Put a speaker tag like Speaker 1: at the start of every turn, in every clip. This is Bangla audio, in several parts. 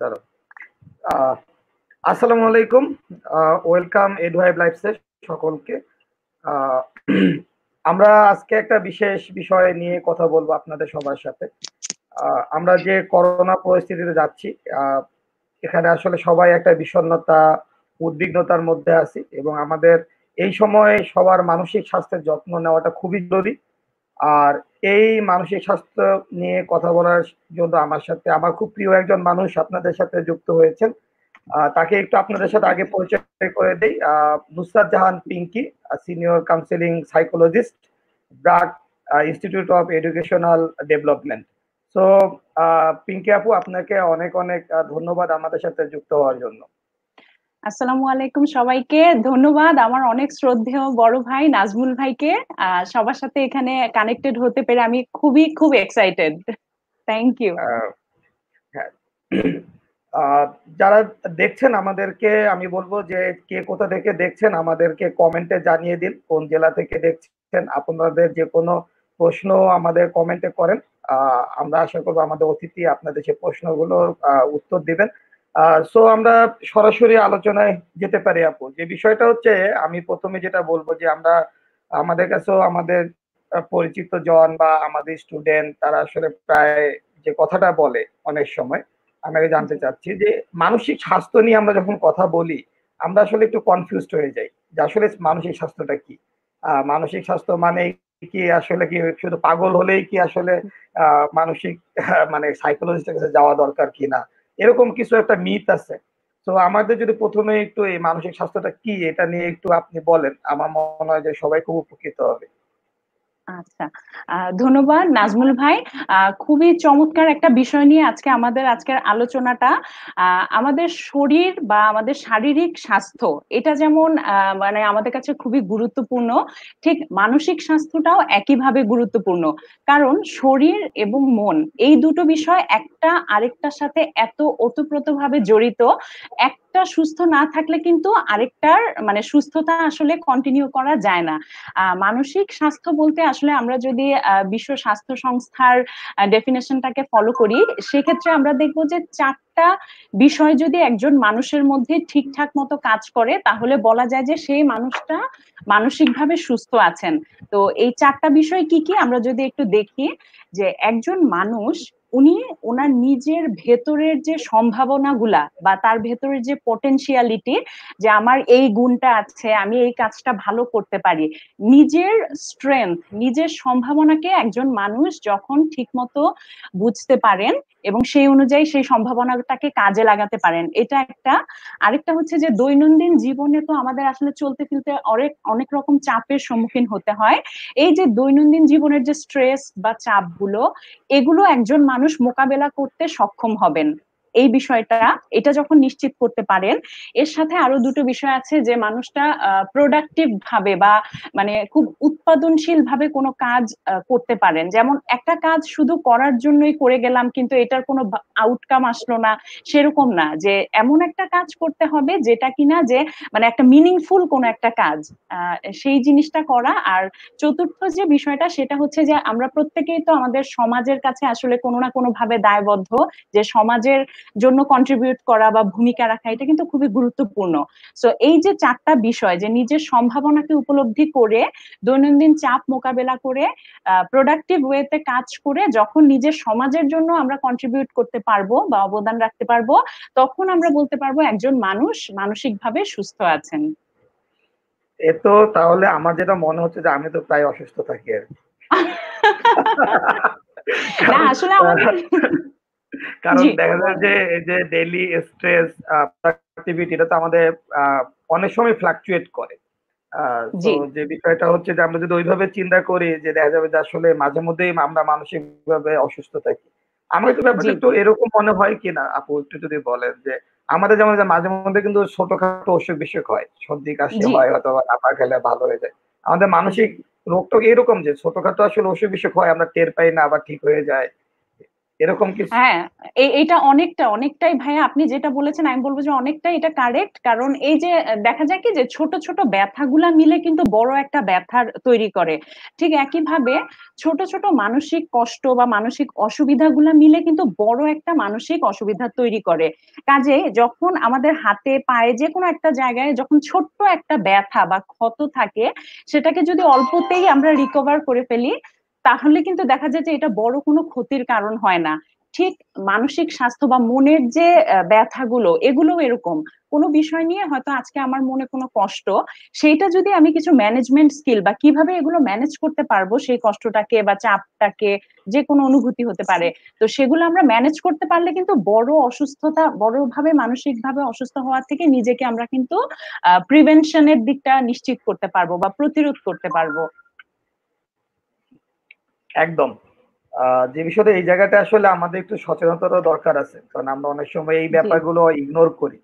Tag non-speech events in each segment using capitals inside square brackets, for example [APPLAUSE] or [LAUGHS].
Speaker 1: দাঁড়াও আসসালামু আলাইকুম ওয়েলকাম এডুয়াইভ লাইফসে সকলকে আমরা আজকে একটা বিশেষ বিষয় নিয়ে কথা বলবো আপনাদের সবার সাথে আমরা যে করোনা পরিস্থিতিতে যাচ্ছি এখানে আসলে সবাই একটা বিষণ্ণতা উদ্বিগ্নতার মধ্যে আছি এবং আমাদের এই সময়ে সবার মানসিক স্বাস্থ্যের যত্ন নেওয়াটা খুবই জরুরি আর এই মানসিক স্বাস্থ্য নিয়ে কথা বলার জন্য আমার সাথে আমার খুব প্রিয় একজন মানুষ আপনাদের সাথে যুক্ত হয়েছেন তাকে একটু আপনাদের সাথে আগে পরিচয় করে দেই Nusrat Jahan Pinky senior counselling psychologist BRAC institute of educational development so Pinky আপু আপনাকে অনেক অনেক ধন্যবাদ আমাদের সাথে যুক্ত হওয়ার জন্য
Speaker 2: আসসালামু আলাইকুম সবাইকে ধন্যবাদ আমার অনেক শ্রদ্ধেয় বড় ভাই নাজমুল ভাইকে সবার সাথে এখানে কানেক্টেড হতে পেরে আমি খুবই খুব এক্সাইটেড থ্যাংক ইউ
Speaker 1: যারা দেখছেন আমাদেরকে আমি বলবো যে
Speaker 2: কে কোথা থেকে দেখছেন
Speaker 1: আমাদেরকে কমেন্টে জানিয়ে দিন কোন জেলা থেকে দেখছেন আপনাদের যে কোনো প্রশ্ন আমাদের কমেন্টে করেন আমরা আশা করবো আমাদের অতিথি আপনাদের সে প্রশ্নগুলোর উত্তর দিবেন সো আমরা সরাসরি আলোচনায় যেতে পারি আপু যে বিষয়টা হচ্ছে আমি প্রথমে যেটা বলবো যে আমরা আমাদের কাছেও আমাদের পরিচিত জন বা আমাদের স্টুডেন্ট তারা আসলে প্রায় যে কথাটা বলে অনেক সময় আমি আগে জানতে চাচ্ছি যে মানসিক স্বাস্থ্য নিয়ে আমরা যখন কথা বলি আমরা আসলে একটু কনফিউজ হয়ে যাই যে আসলে মানসিক স্বাস্থ্যটা কি মানসিক স্বাস্থ্য মানে কি আসলে কি শুধু পাগল হলেই কি আসলে মানসিক মানে সাইকোলজিস্টের কাছে যাওয়া দরকার কিনা না এরকম কিছু একটা মিথ আছে তো আমাদের যদি প্রথমে একটু এই মানসিক স্বাস্থ্যটা কি এটা নিয়ে একটু আপনি বলেন আমার মনে হয় যে সবাই খুব উপকৃত হবে
Speaker 2: আচ্ছা ধন্যবাদ নাজমুল ভাই খুবই চমৎকার একটা বিষয় নিয়ে আজকে আমাদের আজকের আলোচনাটা আমাদের শরীর বা আমাদের শারীরিক স্বাস্থ্য এটা যেমন মানে আমাদের কাছে খুবই গুরুত্বপূর্ণ ঠিক মানসিক স্বাস্থ্যটাও একইভাবে গুরুত্বপূর্ণ কারণ শরীর এবং মন এই দুটো বিষয় একটা আরেকটার সাথে এত ওতপ্রোতভাবে জড়িত এক একটা সুস্থ না থাকলে কিন্তু আরেকটার মানে সুস্থতা আসলে কন্টিনিউ করা যায় না মানসিক স্বাস্থ্য বলতে আসলে আমরা যদি বিশ্ব স্বাস্থ্য সংস্থার ডেফিনেশনটাকে ফলো করি সেক্ষেত্রে আমরা দেখবো যে চার বিষয় যদি একজন মানুষের মধ্যে ঠিকঠাক মতো কাজ করে তাহলে বলা যায় যে সেই মানুষটা মানসিকভাবে সুস্থ আছেন তো এই চারটা বিষয় কি কি আমরা যদি একটু দেখি যে একজন মানুষ উনি ওনার নিজের ভেতরের যে সম্ভাবনাগুলা বা তার ভেতরের যে পটেনশিয়ালিটি যে আমার এই গুণটা আছে আমি এই কাজটা ভালো করতে পারি নিজের স্ট্রেংথ নিজের সম্ভাবনাকে একজন মানুষ যখন ঠিকমতো বুঝতে পারেন এবং সেই অনুযায়ী সেই সম্ভাবনাটাকে কাজে লাগাতে পারেন এটা একটা আরেকটা হচ্ছে যে দৈনন্দিন জীবনে তো আমাদের আসলে চলতে ফিরতে অনেক অনেক রকম চাপের সম্মুখীন হতে হয় এই যে দৈনন্দিন জীবনের যে স্ট্রেস বা চাপগুলো এগুলো একজন মানুষ মানুষ মোকাবেলা করতে সক্ষম হবেন এই বিষয়টা এটা যখন নিশ্চিত করতে পারেন এর সাথে আরো দুটো বিষয় আছে যে মানুষটা প্রোডাক্টিভ ভাবে বা মানে খুব উৎপাদনশীল ভাবে কোনো কাজ করতে পারেন যেমন একটা কাজ শুধু করার জন্যই করে গেলাম কিন্তু এটার কোনো আউটকাম আসলো না সেরকম না যে এমন একটা কাজ করতে হবে যেটা কিনা যে মানে একটা মিনিংফুল কোনো একটা কাজ সেই জিনিসটা করা আর চতুর্থ যে বিষয়টা সেটা হচ্ছে যে আমরা প্রত্যেকেই তো আমাদের সমাজের কাছে আসলে কোনো না কোনো ভাবে দায়বদ্ধ যে সমাজের জন্য কন্ট্রিবিউট করা বা ভূমিকা রাখা এটা কিন্তু খুবই গুরুত্বপূর্ণ সো এই যে চারটা বিষয় যে নিজের সম্ভাবনাকে উপলব্ধি করে দৈনন্দিন চাপ মোকাবেলা করে প্রোডাক্টিভ ওয়েতে কাজ করে যখন নিজের সমাজের জন্য আমরা কন্ট্রিবিউট করতে পারবো বা অবদান রাখতে পারবো তখন আমরা বলতে পারবো একজন মানুষ মানসিকভাবে সুস্থ আছেন
Speaker 1: এ তো তাহলে আমার যেটা মনে হচ্ছে যে আমি তো প্রায় অসুস্থ থাকি আর
Speaker 2: [LAUGHS] না আসলে আমাদের [LAUGHS]
Speaker 1: কারণ দেখা যায় যে এই যে ডেইলি স্ট্রেস প্রোডাক্টিভিটি এটা তো আমাদের অনেক সময় ফ্লাকচুয়েট করে যে বিষয়টা হচ্ছে যে আমরা যদি ওইভাবে চিন্তা করি যে দেখা যাবে যে আসলে মাঝে মধ্যেই আমরা মানসিক ভাবে অসুস্থ থাকি আমার তো ব্যাপারটা একটু এরকম মনে হয় কিনা আপু একটু যদি বলেন যে আমাদের যেমন মাঝে মধ্যে কিন্তু ছোটখাটো অসুখ বিসুখ হয় সর্দি কাশি হয় হয়তো আপা খেলে ভালো হয়ে যায় আমাদের মানসিক রোগটা এরকম যে ছোটখাটো আসলে অসুখ বিসুখ হয় আমরা টের পাই না আবার ঠিক হয়ে যায় এরকম কি
Speaker 2: হ্যাঁ এটা অনেকটা অনেকটাই ভাইয়া আপনি যেটা বলেছেন আমি বলবো যে অনেকটাই এটা কারেক্ট কারণ এই যে দেখা যায় কি যে ছোট ছোট ব্যথাগুলা মিলে কিন্তু বড় একটা ব্যথার তৈরি করে ঠিক একইভাবে ছোট ছোট মানসিক কষ্ট বা মানসিক অসুবিধাগুলা মিলে কিন্তু বড় একটা মানসিক অসুবিধা তৈরি করে কাজে যখন আমাদের হাতে পায়ে যে কোনো একটা জায়গায় যখন ছোট্ট একটা ব্যথা বা ক্ষত থাকে সেটাকে যদি অল্পতেই আমরা রিকভার করে ফেলি তাহলে কিন্তু দেখা যায় যে এটা বড় কোনো ক্ষতির কারণ হয় না ঠিক মানসিক স্বাস্থ্য বা মনের যে ব্যথাগুলো এগুলো এরকম কোনো বিষয় নিয়ে হয়তো আজকে আমার মনে কোনো কষ্ট সেইটা যদি আমি কিছু ম্যানেজমেন্ট স্কিল বা কিভাবে এগুলো ম্যানেজ করতে পারবো সেই কষ্টটাকে বা চাপটাকে যে কোনো অনুভূতি হতে পারে তো সেগুলো আমরা ম্যানেজ করতে পারলে কিন্তু বড় অসুস্থতা বড়ভাবে মানসিকভাবে অসুস্থ হওয়ার থেকে নিজেকে আমরা কিন্তু প্রিভেনশনের দিকটা নিশ্চিত করতে পারবো বা প্রতিরোধ করতে পারবো
Speaker 1: একদম যে বিষয়টা এই জায়গাটা আসলে আমাদের একটু সচেতনতা দরকার আছে কারণ আমরা অনেক সময় এই ব্যাপারগুলো ইগনোর করি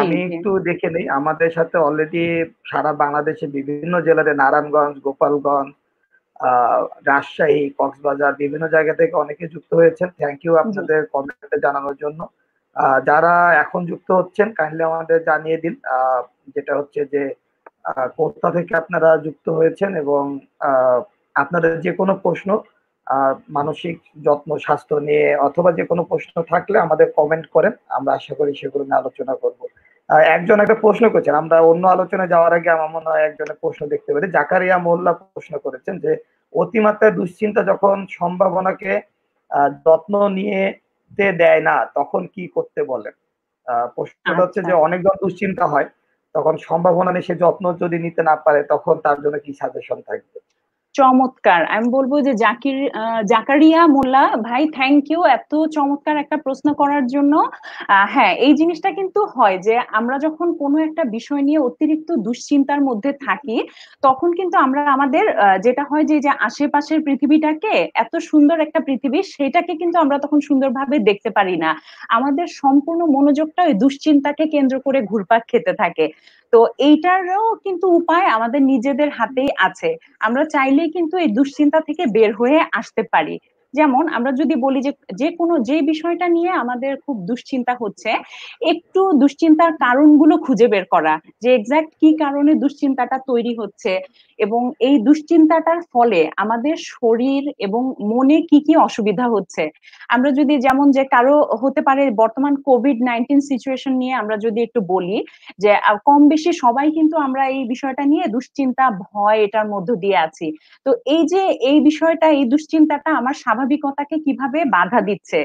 Speaker 1: আমি একটু দেখে নেই আমাদের সাথে অলরেডি সারা বাংলাদেশে বিভিন্ন জেলাতে নারায়ণগঞ্জ গোপালগঞ্জ রাজশাহী কক্সবাজার বিভিন্ন জায়গা থেকে অনেকে যুক্ত হয়েছেন থ্যাংক ইউ আপনাদের কমেন্টে জানানোর জন্য যারা এখন যুক্ত হচ্ছেন কাইন্ডলি আমাদের জানিয়ে দিন যেটা হচ্ছে যে কোথা থেকে আপনারা যুক্ত হয়েছেন এবং আপনাদের যে কোনো প্রশ্ন মানসিক যত্ন স্বাস্থ্য নিয়ে অথবা যে কোনো প্রশ্ন থাকলে আমাদের কমেন্ট করেন আমরা আশা করি সেগুলো নিয়ে আলোচনা করব একজন একটা প্রশ্ন করেছেন আমরা অন্য আলোচনা যাওয়ার আগে আমার মনে হয় একজনের প্রশ্ন দেখতে পারি জাকারিয়া মোল্লা প্রশ্ন করেছেন যে অতিমাত্রায় দুশ্চিন্তা যখন সম্ভাবনাকে যত্ন নিয়ে দেয় না তখন কি করতে বলেন প্রশ্নটা হচ্ছে যে আচ্ছা। অনেক দুশ্চিন্তা হয় তখন সম্ভাবনা নিয়ে সে যত্ন যদি নিতে না পারে তখন তার জন্য কি সাজেশন থাকবে
Speaker 2: চমৎকার আমি বলবো যে জাকির জাকারিয়া মোল্লা ভাই থ্যাংক ইউ এত চমৎকার একটা প্রশ্ন করার জন্য হ্যাঁ এই জিনিসটা কিন্তু হয় যে আমরা যখন কোনো একটা বিষয় নিয়ে অতিরিক্ত দুশ্চিন্তার মধ্যে থাকি তখন কিন্তু আমরা আমাদের যেটা হয় যে আশেপাশের পৃথিবীটাকে এত সুন্দর একটা পৃথিবী সেটাকে কিন্তু আমরা তখন সুন্দরভাবে দেখতে পারি না আমাদের সম্পূর্ণ মনোযোগটা ওই দুশ্চিন্তাকে কেন্দ্র করে ঘুরপাক খেতে থাকে তো এইটারও কিন্তু উপায় আমাদের নিজেদের হাতেই আছে আমরা চাইলেই কিন্তু এই দুশ্চিন্তা থেকে বের হয়ে আসতে পারি যেমন আমরা যদি বলি যে যে কোনো যে বিষয়টা নিয়ে আমাদের খুব দুশ্চিন্তা হচ্ছে একটু দুশ্চিন্তার কারণগুলো খুঁজে বের করা যে এক্সাক্ট কি কারণে দুশ্চিন্তাটা তৈরি হচ্ছে এবং এই দুশ্চিন্তাটার ফলে আমাদের শরীর এবং মনে কি কি অসুবিধা হচ্ছে আমরা যদি যেমন যে কারো হতে পারে বর্তমান কোভিড নাইন্টিন সিচুয়েশন নিয়ে আমরা যদি একটু বলি যে কম বেশি সবাই কিন্তু আমরা এই বিষয়টা নিয়ে দুশ্চিন্তা ভয় এটার মধ্য দিয়ে আছি তো এই যে এই বিষয়টা এই দুশ্চিন্তাটা আমার স্বাভাবিকতাকে কিভাবে বাধা দিচ্ছে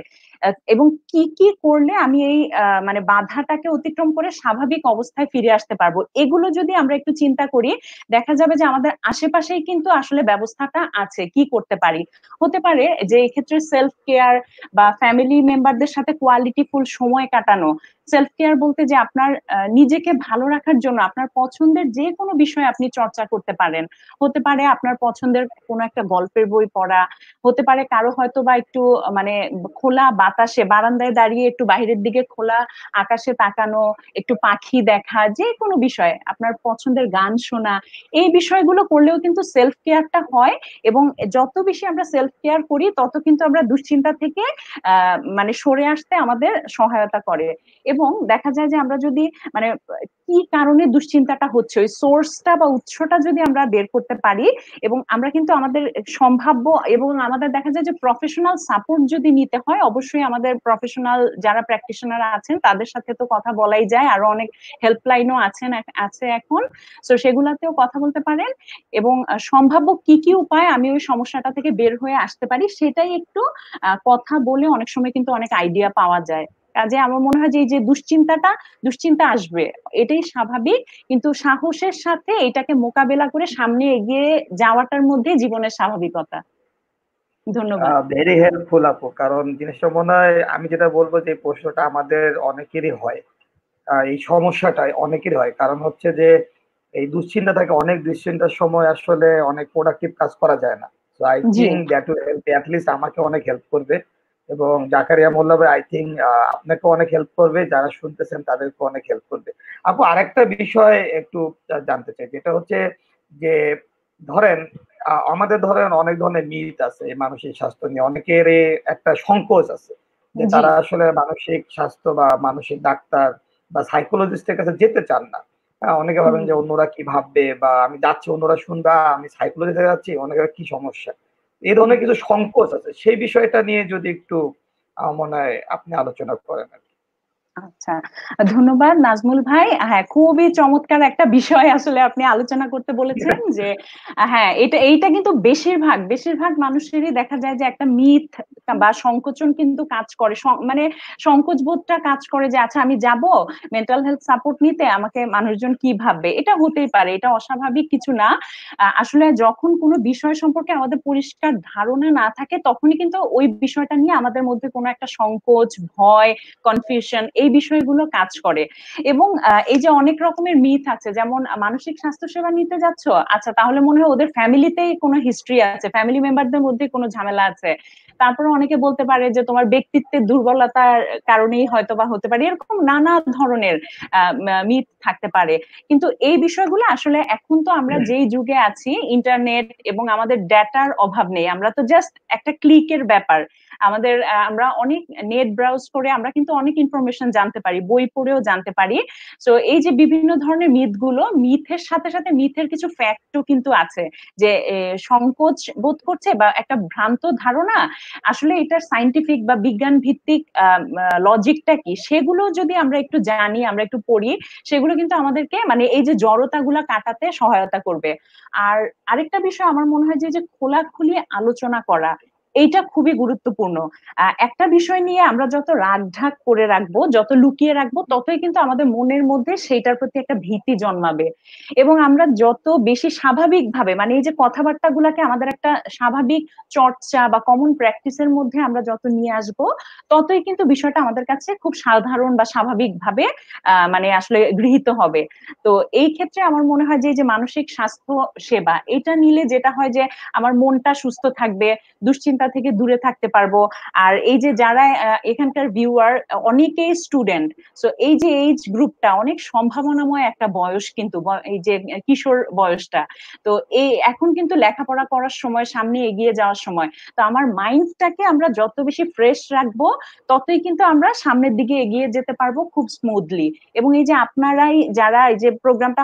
Speaker 2: এবং কি কি করলে আমি এই মানে বাধাটাকে অতিক্রম করে স্বাভাবিক অবস্থায় ফিরে আসতে পারবো এগুলো যদি আমরা একটু চিন্তা করি দেখা যাবে যে আমাদের আশেপাশেই কিন্তু আসলে ব্যবস্থাটা আছে কি করতে পারি হতে পারে যে এক্ষেত্রে সেলফ কেয়ার বা ফ্যামিলি মেম্বারদের সাথে কোয়ালিটিফুল সময় কাটানো সেলফ কেয়ার বলতে যে আপনার নিজেকে ভালো রাখার জন্য আপনার পছন্দের যে কোনো বিষয়ে আপনি চর্চা করতে পারেন হতে পারে আপনার পছন্দের কোনো একটা গল্পের বই পড়া হতে পারে কারো হয়তো বা একটু মানে খোলা বাতাসে বারান্দায় দাঁড়িয়ে একটু বাহিরের দিকে খোলা আকাশে তাকানো একটু পাখি দেখা যে কোনো বিষয়ে আপনার পছন্দের গান শোনা এই বিষয়গুলো করলেও কিন্তু সেলফ কেয়ারটা হয় এবং যত বেশি আমরা সেলফ কেয়ার করি তত কিন্তু আমরা দুশ্চিন্তা থেকে মানে সরে আসতে আমাদের সহায়তা করে এবং দেখা যায় যে আমরা যদি মানে কি কারণে দুশ্চিন্তাটা হচ্ছে ওই সোর্সটা বা উৎসটা যদি আমরা বের করতে পারি এবং আমরা কিন্তু আমাদের সম্ভাব্য এবং আমাদের দেখা যায় যে প্রফেশনাল সাপোর্ট যদি নিতে হয় অবশ্যই আমাদের প্রফেশনাল যারা প্র্যাকটিশনার আছেন তাদের সাথে তো কথা বলাই যায় আরো অনেক হেল্পলাইনও আছেন আছে এখন তো সেগুলাতেও কথা বলতে পারেন এবং সম্ভাব্য কি কি উপায় আমি ওই সমস্যাটা থেকে বের হয়ে আসতে পারি সেটাই একটু কথা বলে অনেক সময় কিন্তু অনেক আইডিয়া পাওয়া যায় কাজে আমার মনে হয় যে এই যে দুশ্চিন্তাটা দুশ্চিন্তা আসবে এটাই স্বাভাবিক কিন্তু সাহসের সাথে এটাকে মোকাবেলা করে সামনে এগিয়ে যাওয়াটার মধ্যে জীবনের স্বাভাবিকতা ধন্যবাদ ভেরি
Speaker 1: হেল্পফুল আপু কারণ জিনিসটা মনে হয় আমি যেটা বলবো যে প্রশ্নটা আমাদের অনেকেরই হয় এই সমস্যাটা অনেকেরই হয় কারণ হচ্ছে যে এই দুশ্চিন্তা থাকে অনেক দুশ্চিন্তার সময় আসলে অনেক প্রোডাক্টিভ কাজ করা যায় না আমাকে অনেক হেল্প করবে এবং জাকারিয়া মোল্লা ভাই আই থিঙ্ক আপনাকে অনেক হেল্প করবে যারা শুনতেছেন তাদেরকে অনেক হেল্প করবে আপু আরেকটা বিষয় একটু জানতে চাই যেটা হচ্ছে যে ধরেন আমাদের ধরেন অনেক ধরনের মিথ আছে মানসিক স্বাস্থ্য নিয়ে অনেকের একটা সংকোচ আছে যে তারা আসলে মানসিক স্বাস্থ্য বা মানসিক ডাক্তার বা সাইকোলজিস্টের কাছে যেতে চান না হ্যাঁ, অনেকে ভাবেন যে অন্যরা কি ভাববে বা আমি যাচ্ছি অন্যরা শুনবা আমি সাইকোলজিতে যাচ্ছি অনেকের কি সমস্যা এই ধরনের কিছু সংকোচ আছে সেই বিষয়টা নিয়ে যদি একটু মনে হয় আপনি আলোচনা করেন আর
Speaker 2: আচ্ছা ধন্যবাদ নাজমুল ভাই হ্যাঁ খুবই চমৎকার একটা বিষয় আসলে আপনি আলোচনা করতে বলেছেন যে হ্যাঁ এটা এইটা কিন্তু বেশিরভাগ বেশিরভাগ মানুষেরই দেখা যায় যে একটা মিথ বা সংকোচন কিন্তু কাজ করে মানে কাজ করে যে আচ্ছা আমি যাব মেন্টাল হেলথ সাপোর্ট নিতে আমাকে মানুষজন কি ভাববে এটা হতেই পারে এটা অস্বাভাবিক কিছু না আসলে যখন কোনো বিষয় সম্পর্কে আমাদের পরিষ্কার ধারণা না থাকে তখনই কিন্তু ওই বিষয়টা নিয়ে আমাদের মধ্যে কোনো একটা সংকোচ ভয় কনফিউশন এই এই বিষয়গুলো কাজ করে এবং এই যে অনেক রকমের মিথ আছে যেমন মানসিক স্বাস্থ্য সেবা নিতে যাচ্ছ আচ্ছা তাহলে মনে হয় ওদের ফ্যামিলিতেই কোনো হিস্ট্রি আছে ফ্যামিলি মেম্বারদের মধ্যে কোনো ঝামেলা আছে তারপরে অনেকে বলতে পারে যে তোমার ব্যক্তিত্বের দুর্বলতার কারণেই হয়তো বা হতে পারে এরকম নানা ধরনের মিথ থাকতে পারে কিন্তু এই বিষয়গুলো আসলে এখন তো আমরা যেই যুগে আছি ইন্টারনেট এবং আমাদের ডেটার অভাব নেই আমরা তো জাস্ট একটা ক্লিকের ব্যাপার আমাদের আমরা অনেক নেট ব্রাউজ করে আমরা কিন্তু অনেক ইনফরমেশন জানতে পারি বই পড়েও জানতে পারি সো এই যে বিভিন্ন ধরনের মিথগুলো মিথের সাথে সাথে মিথের কিছু ফ্যাক্টও কিন্তু আছে যে সংকোচ বোধ করছে বা একটা ভ্রান্ত ধারণা আসলে এটার সাইন্টিফিক বা বিজ্ঞান ভিত্তিক লজিকটা কি সেগুলো যদি আমরা একটু জানি আমরা একটু পড়ি সেগুলো কিন্তু আমাদেরকে মানে এই যে জড়তাগুলা কাটাতে সহায়তা করবে আর আরেকটা বিষয় আমার মনে হয় যে খোলাখুলি আলোচনা করা এইটা খুবই গুরুত্বপূর্ণ একটা বিষয় নিয়ে আমরা যত রাগঢাক করে রাখবো যত লুকিয়ে রাখবো ততই কিন্তু আমাদের মনের মধ্যে সেইটার প্রতি একটা ভীতি জন্মাবে এবং আমরা যত বেশি স্বাভাবিকভাবে মানে এই যে কথাবার্তা গুলাকে আমাদের একটা স্বাভাবিক চর্চা বা কমন প্র্যাকটিসের মধ্যে আমরা যত নিয়ে আসবো ততই কিন্তু বিষয়টা আমাদের কাছে খুব সাধারণ বা স্বাভাবিকভাবে মানে আসলে গৃহীত হবে তো এই ক্ষেত্রে আমার মনে হয় যে যে মানসিক স্বাস্থ্য সেবা এটা নিলে যেটা হয় যে আমার মনটা সুস্থ থাকবে দুশ্চিন্তা অশ্লীলতা থেকে দূরে থাকতে পারবো আর এই যে যারা এখানকার ভিউয়ার অনেকেই স্টুডেন্ট সো এই যে এইজ গ্রুপটা অনেক সম্ভাবনাময় একটা বয়স কিন্তু এই যে কিশোর বয়সটা তো এই এখন কিন্তু লেখাপড়া করার সময় সামনে এগিয়ে যাওয়ার সময় তো আমার মাইন্ডটাকে আমরা যত বেশি ফ্রেশ রাখবো ততই কিন্তু আমরা সামনের দিকে এগিয়ে যেতে পারবো খুব স্মুথলি এবং এই যে আপনারাই যারা এই যে প্রোগ্রামটা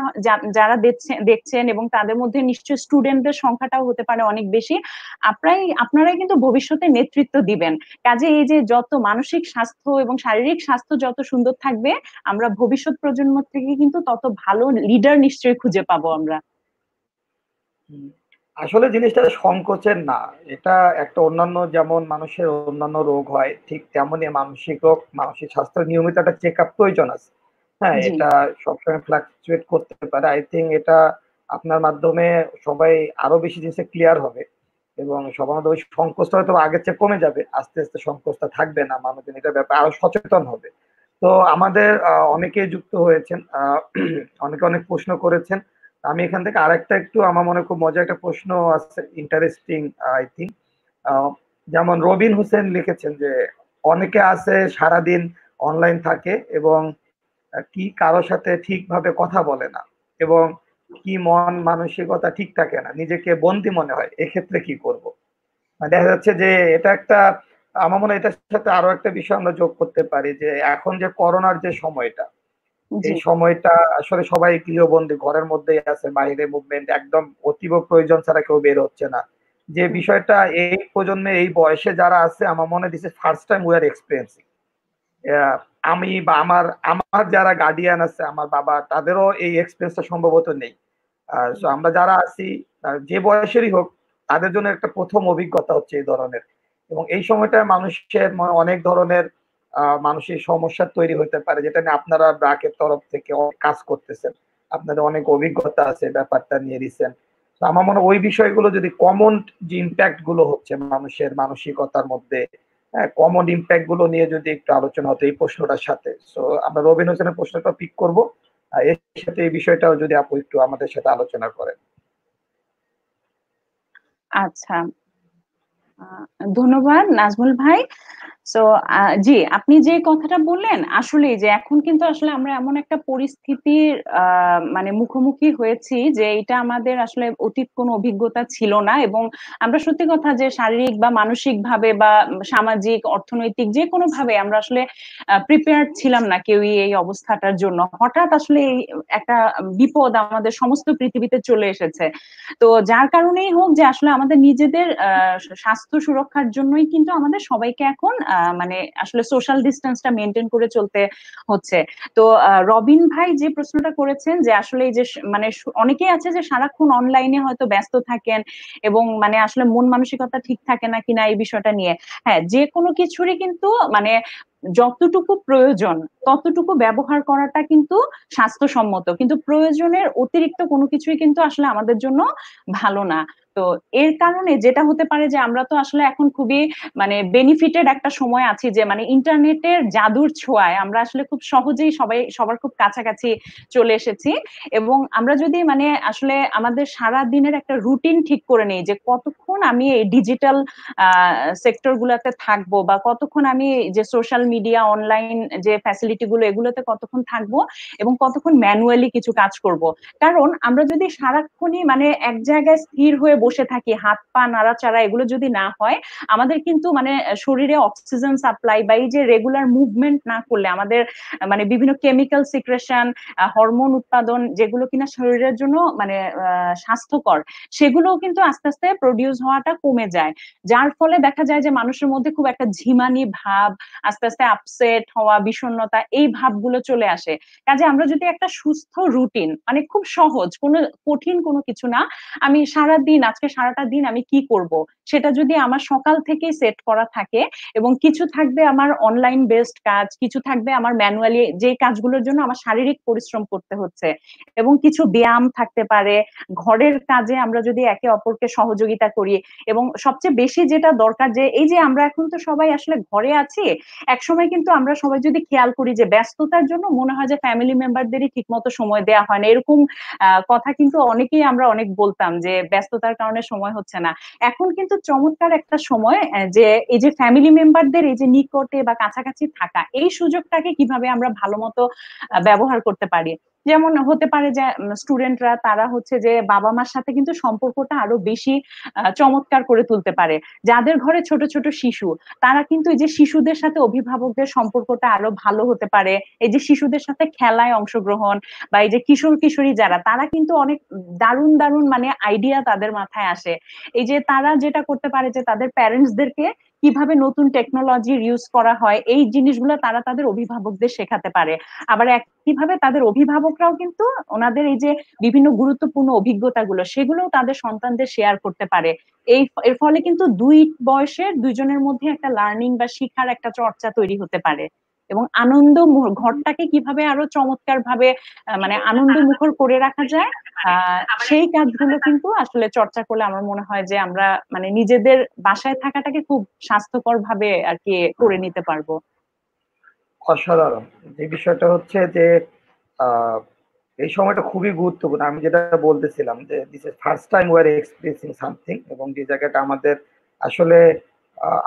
Speaker 2: যারা দেখছেন দেখছেন এবং তাদের মধ্যে নিশ্চয়ই স্টুডেন্টদের সংখ্যাটাও হতে পারে অনেক বেশি আপনারাই আপনারাই কিন্তু কিন্তু ভবিষ্যতে নেতৃত্ব দিবেন কাজে এই যে যত মানসিক স্বাস্থ্য এবং শারীরিক স্বাস্থ্য যত সুন্দর থাকবে আমরা ভবিষ্যৎ প্রজন্ম থেকে কিন্তু তত ভালো লিডার নিশ্চয়ই খুঁজে পাবো
Speaker 1: আমরা আসলে জিনিসটা সংকোচের না এটা একটা অন্যান্য যেমন মানুষের অন্যান্য রোগ হয় ঠিক তেমনই মানসিক রোগ মানসিক স্বাস্থ্য নিয়মিত একটা চেক আপ প্রয়োজন আছে হ্যাঁ এটা সবসময় ফ্লাকচুয়েট করতে পারে আই থিঙ্ক এটা আপনার মাধ্যমে সবাই আরো বেশি জিনিসে ক্লিয়ার হবে এবং সাধারণত ওই সংকোচটা হয়তো আগের চেয়ে কমে যাবে আস্তে আস্তে সংকোচটা থাকবে না মানুষজন এটা ব্যাপারে আরো সচেতন হবে তো আমাদের অনেকেই যুক্ত হয়েছেন [CLEARS THROAT] অনেকে অনেক প্রশ্ন করেছেন আমি এখান থেকে আরেকটা একটু আমার মনে খুব মজা একটা প্রশ্ন আছে ইন্টারেস্টিং আই থিঙ্ক যেমন রবিন হোসেন লিখেছেন যে অনেকে আছে সারাদিন অনলাইন থাকে এবং কি কারোর সাথে ঠিকভাবে কথা বলে না এবং কি মন মানসিকতা ঠিক থাকে না নিজেকে বন্দি মনে হয় এক্ষেত্রে কি করব মানে দেখা যাচ্ছে যে এটা একটা আমার মনে হয় এটার সাথে আরো একটা বিষয় আমরা যোগ করতে পারি যে এখন যে করোনার যে সময়টা এই সময়টা আসলে সবাই গৃহবন্দী ঘরের মধ্যেই আছে বাইরে মুভমেন্ট একদম অতীব প্রয়োজন ছাড়া কেউ বের হচ্ছে না যে বিষয়টা এই প্রজন্মে এই বয়সে যারা আছে আমার মনে দিচ্ছে first time we are experiencing আমি বা আমার আমার যারা গার্ডিয়ান আছে আমার বাবা তাদেরও এই এক্সপিরিয়েন্সটা সম্ভবত নেই আমরা যারা আছি যে বয়সেরই হোক তাদের জন্য একটা প্রথম অভিজ্ঞতা হচ্ছে এই ধরনের এবং এই সময়টা মানুষের অনেক ধরনের মানুষের সমস্যা তৈরি হতে পারে যেটা নিয়ে আপনারা ব্রাকের তরফ থেকে কাজ করতেছেন আপনাদের অনেক অভিজ্ঞতা আছে ব্যাপারটা নিয়ে দিচ্ছেন আমার মনে ওই বিষয়গুলো যদি কমন যে ইম্প্যাক্ট গুলো হচ্ছে মানুষের মানসিকতার মধ্যে কমন ইম্প্যাক্ট গুলো নিয়ে যদি একটু আলোচনা হতো এই প্রশ্নটার সাথে সো আমরা রবীন হোসেনের প্রশ্নটা পিক করব এর সাথে এই বিষয়টাও যদি আপু একটু আমাদের সাথে আলোচনা করেন
Speaker 2: আচ্ছা ধন্যবাদ নাজমুল ভাই সো জি আপনি যে কথাটা বললেন আসলে যে এখন কিন্তু আসলে আমরা এমন একটা পরিস্থিতির মানে মুখোমুখি হয়েছি যে এটা আমাদের আসলে অতীত কোনো অভিজ্ঞতা ছিল না এবং আমরা সত্যি কথা যে শারীরিক বা মানসিক ভাবে বা সামাজিক অর্থনৈতিক যে কোনো ভাবে আমরা আসলে প্রিপেয়ার ছিলাম না কেউই এই অবস্থাটার জন্য হঠাৎ আসলে এই একটা বিপদ আমাদের সমস্ত পৃথিবীতে চলে এসেছে তো যার কারণেই হোক যে আসলে আমাদের নিজেদের স্বাস্থ্য সুরক্ষার জন্যই কিন্তু আমাদের সবাইকে এখন মানে আসলে সোশ্যাল ডিস্টেন্সটা মেনটেন করে চলতে হচ্ছে তো রবিন ভাই যে প্রশ্নটা করেছেন যে আসলে এই যে মানে অনেকেই আছে যে সারাক্ষণ অনলাইনে হয়তো ব্যস্ত থাকেন এবং মানে আসলে মন মানসিকতা ঠিক থাকে না কিনা এই বিষয়টা নিয়ে হ্যাঁ যে কোনো কিছুরই কিন্তু মানে যতটুকু প্রয়োজন ততটুকু ব্যবহার করাটা কিন্তু স্বাস্থ্যসম্মত কিন্তু প্রয়োজনের অতিরিক্ত কোনো কিছুই কিন্তু আসলে আমাদের জন্য ভালো না তো এর কারণে যেটা হতে পারে যে আমরা তো আসলে এখন খুবই মানে বেনিফিটেড একটা সময় আছি যে মানে ইন্টারনেটের জাদুর ছোঁয়ায় আমরা আসলে খুব সহজেই সবাই সবার খুব কাছাকাছি চলে এসেছি এবং আমরা যদি মানে আসলে আমাদের সারা দিনের একটা রুটিন ঠিক করে নেই যে কতক্ষণ আমি এই ডিজিটাল সেক্টর গুলাতে থাকবো বা কতক্ষণ আমি যে সোশ্যাল মিডিয়া অনলাইন যে ফ্যাসিলিটি গুলো এগুলোতে কতক্ষণ থাকবো এবং কতক্ষণ ম্যানুয়ালি কিছু কাজ করব কারণ আমরা যদি সারাক্ষণই মানে এক জায়গায় স্থির হয়ে বসে থাকি হাত পা নাড়াচাড়া এগুলো যদি না হয় আমাদের কিন্তু মানে শরীরে অক্সিজেন সাপ্লাই বা এই যে রেগুলার মুভমেন্ট না করলে আমাদের মানে বিভিন্ন কেমিক্যাল সিক্রেশন হরমোন উৎপাদন যেগুলো কিনা শরীরের জন্য মানে স্বাস্থ্যকর সেগুলোও কিন্তু আস্তে আস্তে প্রডিউস হওয়াটা কমে যায় যার ফলে দেখা যায় যে মানুষের মধ্যে খুব একটা ঝিমানি ভাব আস্তে আস্তে একটা আপসেট হওয়া বিষণ্ণতা এই ভাবগুলো চলে আসে কাজে আমরা যদি একটা সুস্থ রুটিন মানে খুব সহজ কোনো কঠিন কোনো কিছু না আমি সারাদিন আজকে সারাটা দিন আমি কি করব সেটা যদি আমার সকাল থেকেই সেট করা থাকে এবং কিছু থাকবে আমার অনলাইন বেসড কাজ কিছু থাকবে আমার ম্যানুয়ালি যে কাজগুলোর জন্য আমার শারীরিক পরিশ্রম করতে হচ্ছে এবং কিছু ব্যায়াম থাকতে পারে ঘরের কাজে আমরা যদি একে অপরকে সহযোগিতা করি এবং সবচেয়ে বেশি যেটা দরকার যে এই যে আমরা এখন তো সবাই আসলে ঘরে আছি একসময় কিন্তু আমরা সবাই যদি খেয়াল করি যে ব্যস্ততার জন্য মনে হয় যে ফ্যামিলি মেম্বারদেরই ঠিক মতো সময় দেওয়া হয় না এরকম কথা কিন্তু অনেকেই আমরা অনেক বলতাম যে ব্যস্ততার কারণে সময় হচ্ছে না এখন কিন্তু কিন্তু চমৎকার একটা সময় যে এই যে ফ্যামিলি মেম্বারদের এই যে নিকটে বা কাছাকাছি থাকা এই সুযোগটাকে কিভাবে আমরা ভালো মতো ব্যবহার করতে পারি যেমন হতে পারে যে স্টুডেন্টরা তারা হচ্ছে যে বাবা মার সাথে কিন্তু সম্পর্কটা আরো বেশি চমৎকার করে তুলতে পারে যাদের ঘরে ছোট ছোট শিশু তারা কিন্তু এই যে শিশুদের সাথে অভিভাবকদের সম্পর্কটা আরো ভালো হতে পারে এই যে শিশুদের সাথে খেলায় অংশগ্রহণ বা এই যে কিশোর কিশোরী যারা তারা কিন্তু অনেক দারুণ দারুণ মানে আইডিয়া তাদের মাথায় আসে এই যে তারা যেটা করতে পারে যে তাদের প্যারেন্টসদেরকে কিভাবে নতুন টেকনোলজির ইউজ করা হয় এই জিনিসগুলো তারা তাদের অভিভাবকদের শেখাতে পারে আবার একইভাবে তাদের অভিভাবকরাও কিন্তু ওনাদের এই যে বিভিন্ন গুরুত্বপূর্ণ অভিজ্ঞতাগুলো সেগুলোও তাদের সন্তানদের শেয়ার করতে পারে এই এর ফলে কিন্তু দুই বয়সের দুইজনের মধ্যে একটা লার্নিং বা শিখার একটা চর্চা তৈরি হতে পারে এবং আনন্দ ঘরটাকে কিভাবে আরো চমৎকার ভাবে মানে আনন্দ মুখর করে রাখা যায় সেই কাজগুলো কিন্তু আসলে চর্চা করলে আমার মনে হয় যে আমরা মানে নিজেদের বাসায় থাকাটাকে খুব স্বাস্থ্যকর ভাবে আর কি করে নিতে পারবো
Speaker 1: অসাধারণ যে বিষয়টা হচ্ছে যে এই সময়টা খুবই গুরুত্বপূর্ণ আমি যেটা বলতেছিলাম যে this first time we're experiencing something এবং যে জায়গাটা আমাদের আসলে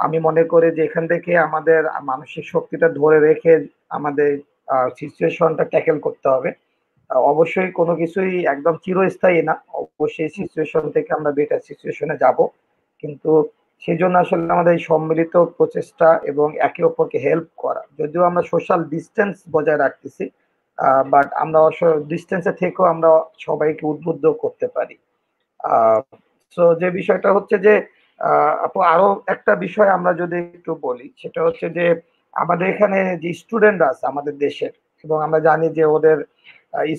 Speaker 1: আমি মনে করি যে এখান থেকে আমাদের মানসিক শক্তিটা ধরে রেখে আমাদের সিচুয়েশনটা ট্যাকেল করতে হবে অবশ্যই কোনো কিছুই একদম চিরস্থায়ী না অবশ্যই সিচুয়েশন থেকে আমরা বেটার সিচুয়েশনে যাব কিন্তু সেই জন্য আসলে আমাদের এই সম্মিলিত প্রচেষ্টা এবং একে অপরকে হেল্প করা যদিও আমরা সোশ্যাল ডিস্টেন্স বজায় রাখতেছি বাট আমরা ডিস্টেন্সে থেকেও আমরা সবাইকে উদ্বুদ্ধ করতে পারি সো যে বিষয়টা হচ্ছে যে আপু আরো একটা বিষয় আমরা যদি একটু বলি সেটা হচ্ছে যে আমাদের এখানে যে স্টুডেন্ট আছে আমাদের দেশের এবং আমরা জানি যে ওদের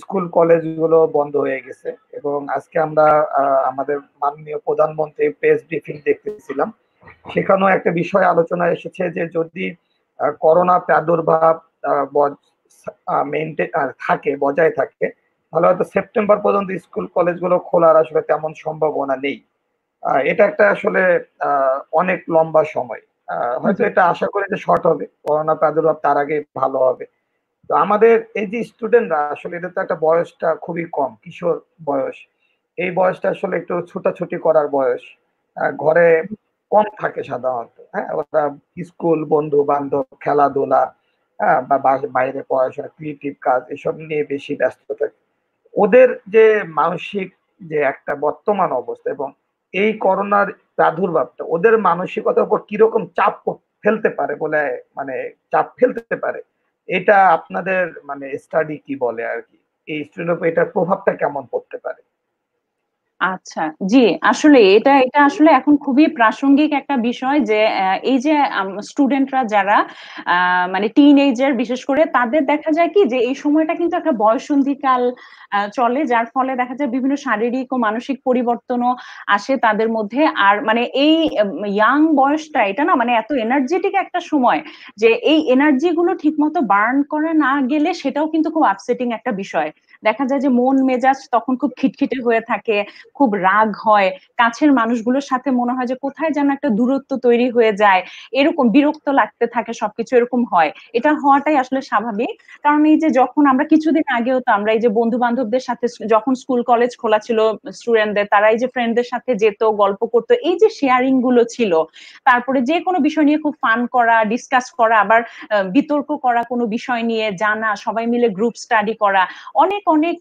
Speaker 1: স্কুল কলেজগুলো বন্ধ হয়ে গেছে এবং আজকে আমরা আমাদের মাননীয় প্রধানমন্ত্রী প্রেস ব্রিফিং দেখতেছিলাম সেখানেও একটা বিষয় আলোচনা এসেছে যে যদি করোনা প্রাদুর্ভাব থাকে বজায় থাকে তাহলে হয়তো সেপ্টেম্বর পর্যন্ত স্কুল কলেজগুলো খোলার আসলে তেমন সম্ভাবনা নেই এটা একটা আসলে অনেক লম্বা সময় হয়তো এটা আশা করি যে শর্ট হবে করোনা প্রাদুর্ভাব তার আগে ভালো হবে তো আমাদের এই যে স্টুডেন্টরা আসলে এদের তো একটা বয়সটা খুবই কম কিশোর বয়স এই বয়সটা আসলে একটু ছোটাছুটি করার বয়স ঘরে কম থাকে সাধারণত হ্যাঁ ওরা স্কুল বন্ধু বান্ধব খেলাধুলা বা বাইরে পড়াশোনা ক্রিয়েটিভ কাজ এসব নিয়ে বেশি ব্যস্ত থাকে ওদের যে মানসিক যে একটা বর্তমান অবস্থা এবং এই করোনার প্রাদুর্ভাবটা ওদের মানসিকতার উপর কিরকম চাপ ফেলতে পারে বলে মানে চাপ ফেলতে পারে এটা আপনাদের মানে স্টাডি কি বলে আর কি এই স্টুডেন্ট উপর এটার প্রভাবটা কেমন পড়তে পারে
Speaker 2: আচ্ছা জি আসলে এটা এটা আসলে এখন খুবই প্রাসঙ্গিক একটা বিষয় যে এই যে স্টুডেন্টরা যারা মানে টিন এজার বিশেষ করে তাদের দেখা যায় কি যে এই সময়টা কিন্তু একটা বয়সন্ধিকাল চলে যার ফলে দেখা যায় বিভিন্ন শারীরিক ও মানসিক পরিবর্তনও আসে তাদের মধ্যে আর মানে এই ইয়াং বয়সটা এটা না মানে এত এনার্জেটিক একটা সময় যে এই এনার্জি গুলো ঠিক মতো বার্ন করে না গেলে সেটাও কিন্তু খুব আপসেটিং একটা বিষয় দেখা যায় যে মন মেজাজ তখন খুব খিটখিটে হয়ে থাকে খুব রাগ হয় কাছের মানুষগুলোর সাথে মনে হয় যে কোথায় যেন একটা দূরত্ব তৈরি হয়ে যায় এরকম বিরক্ত লাগতে থাকে সবকিছু এরকম হয় এটা হওয়াটাই আসলে স্বাভাবিক কারণ এই যে যখন আমরা কিছুদিন আগেও তো আমরা এই যে বন্ধু বান্ধবদের সাথে যখন স্কুল কলেজ খোলা ছিল স্টুডেন্টদের তারা এই যে ফ্রেন্ডদের সাথে যেত গল্প করতো এই যে শেয়ারিং গুলো ছিল তারপরে যে কোনো বিষয় নিয়ে খুব ফান করা ডিসকাস করা আবার বিতর্ক করা কোনো বিষয় নিয়ে জানা সবাই মিলে গ্রুপ স্টাডি করা অনেক অনেক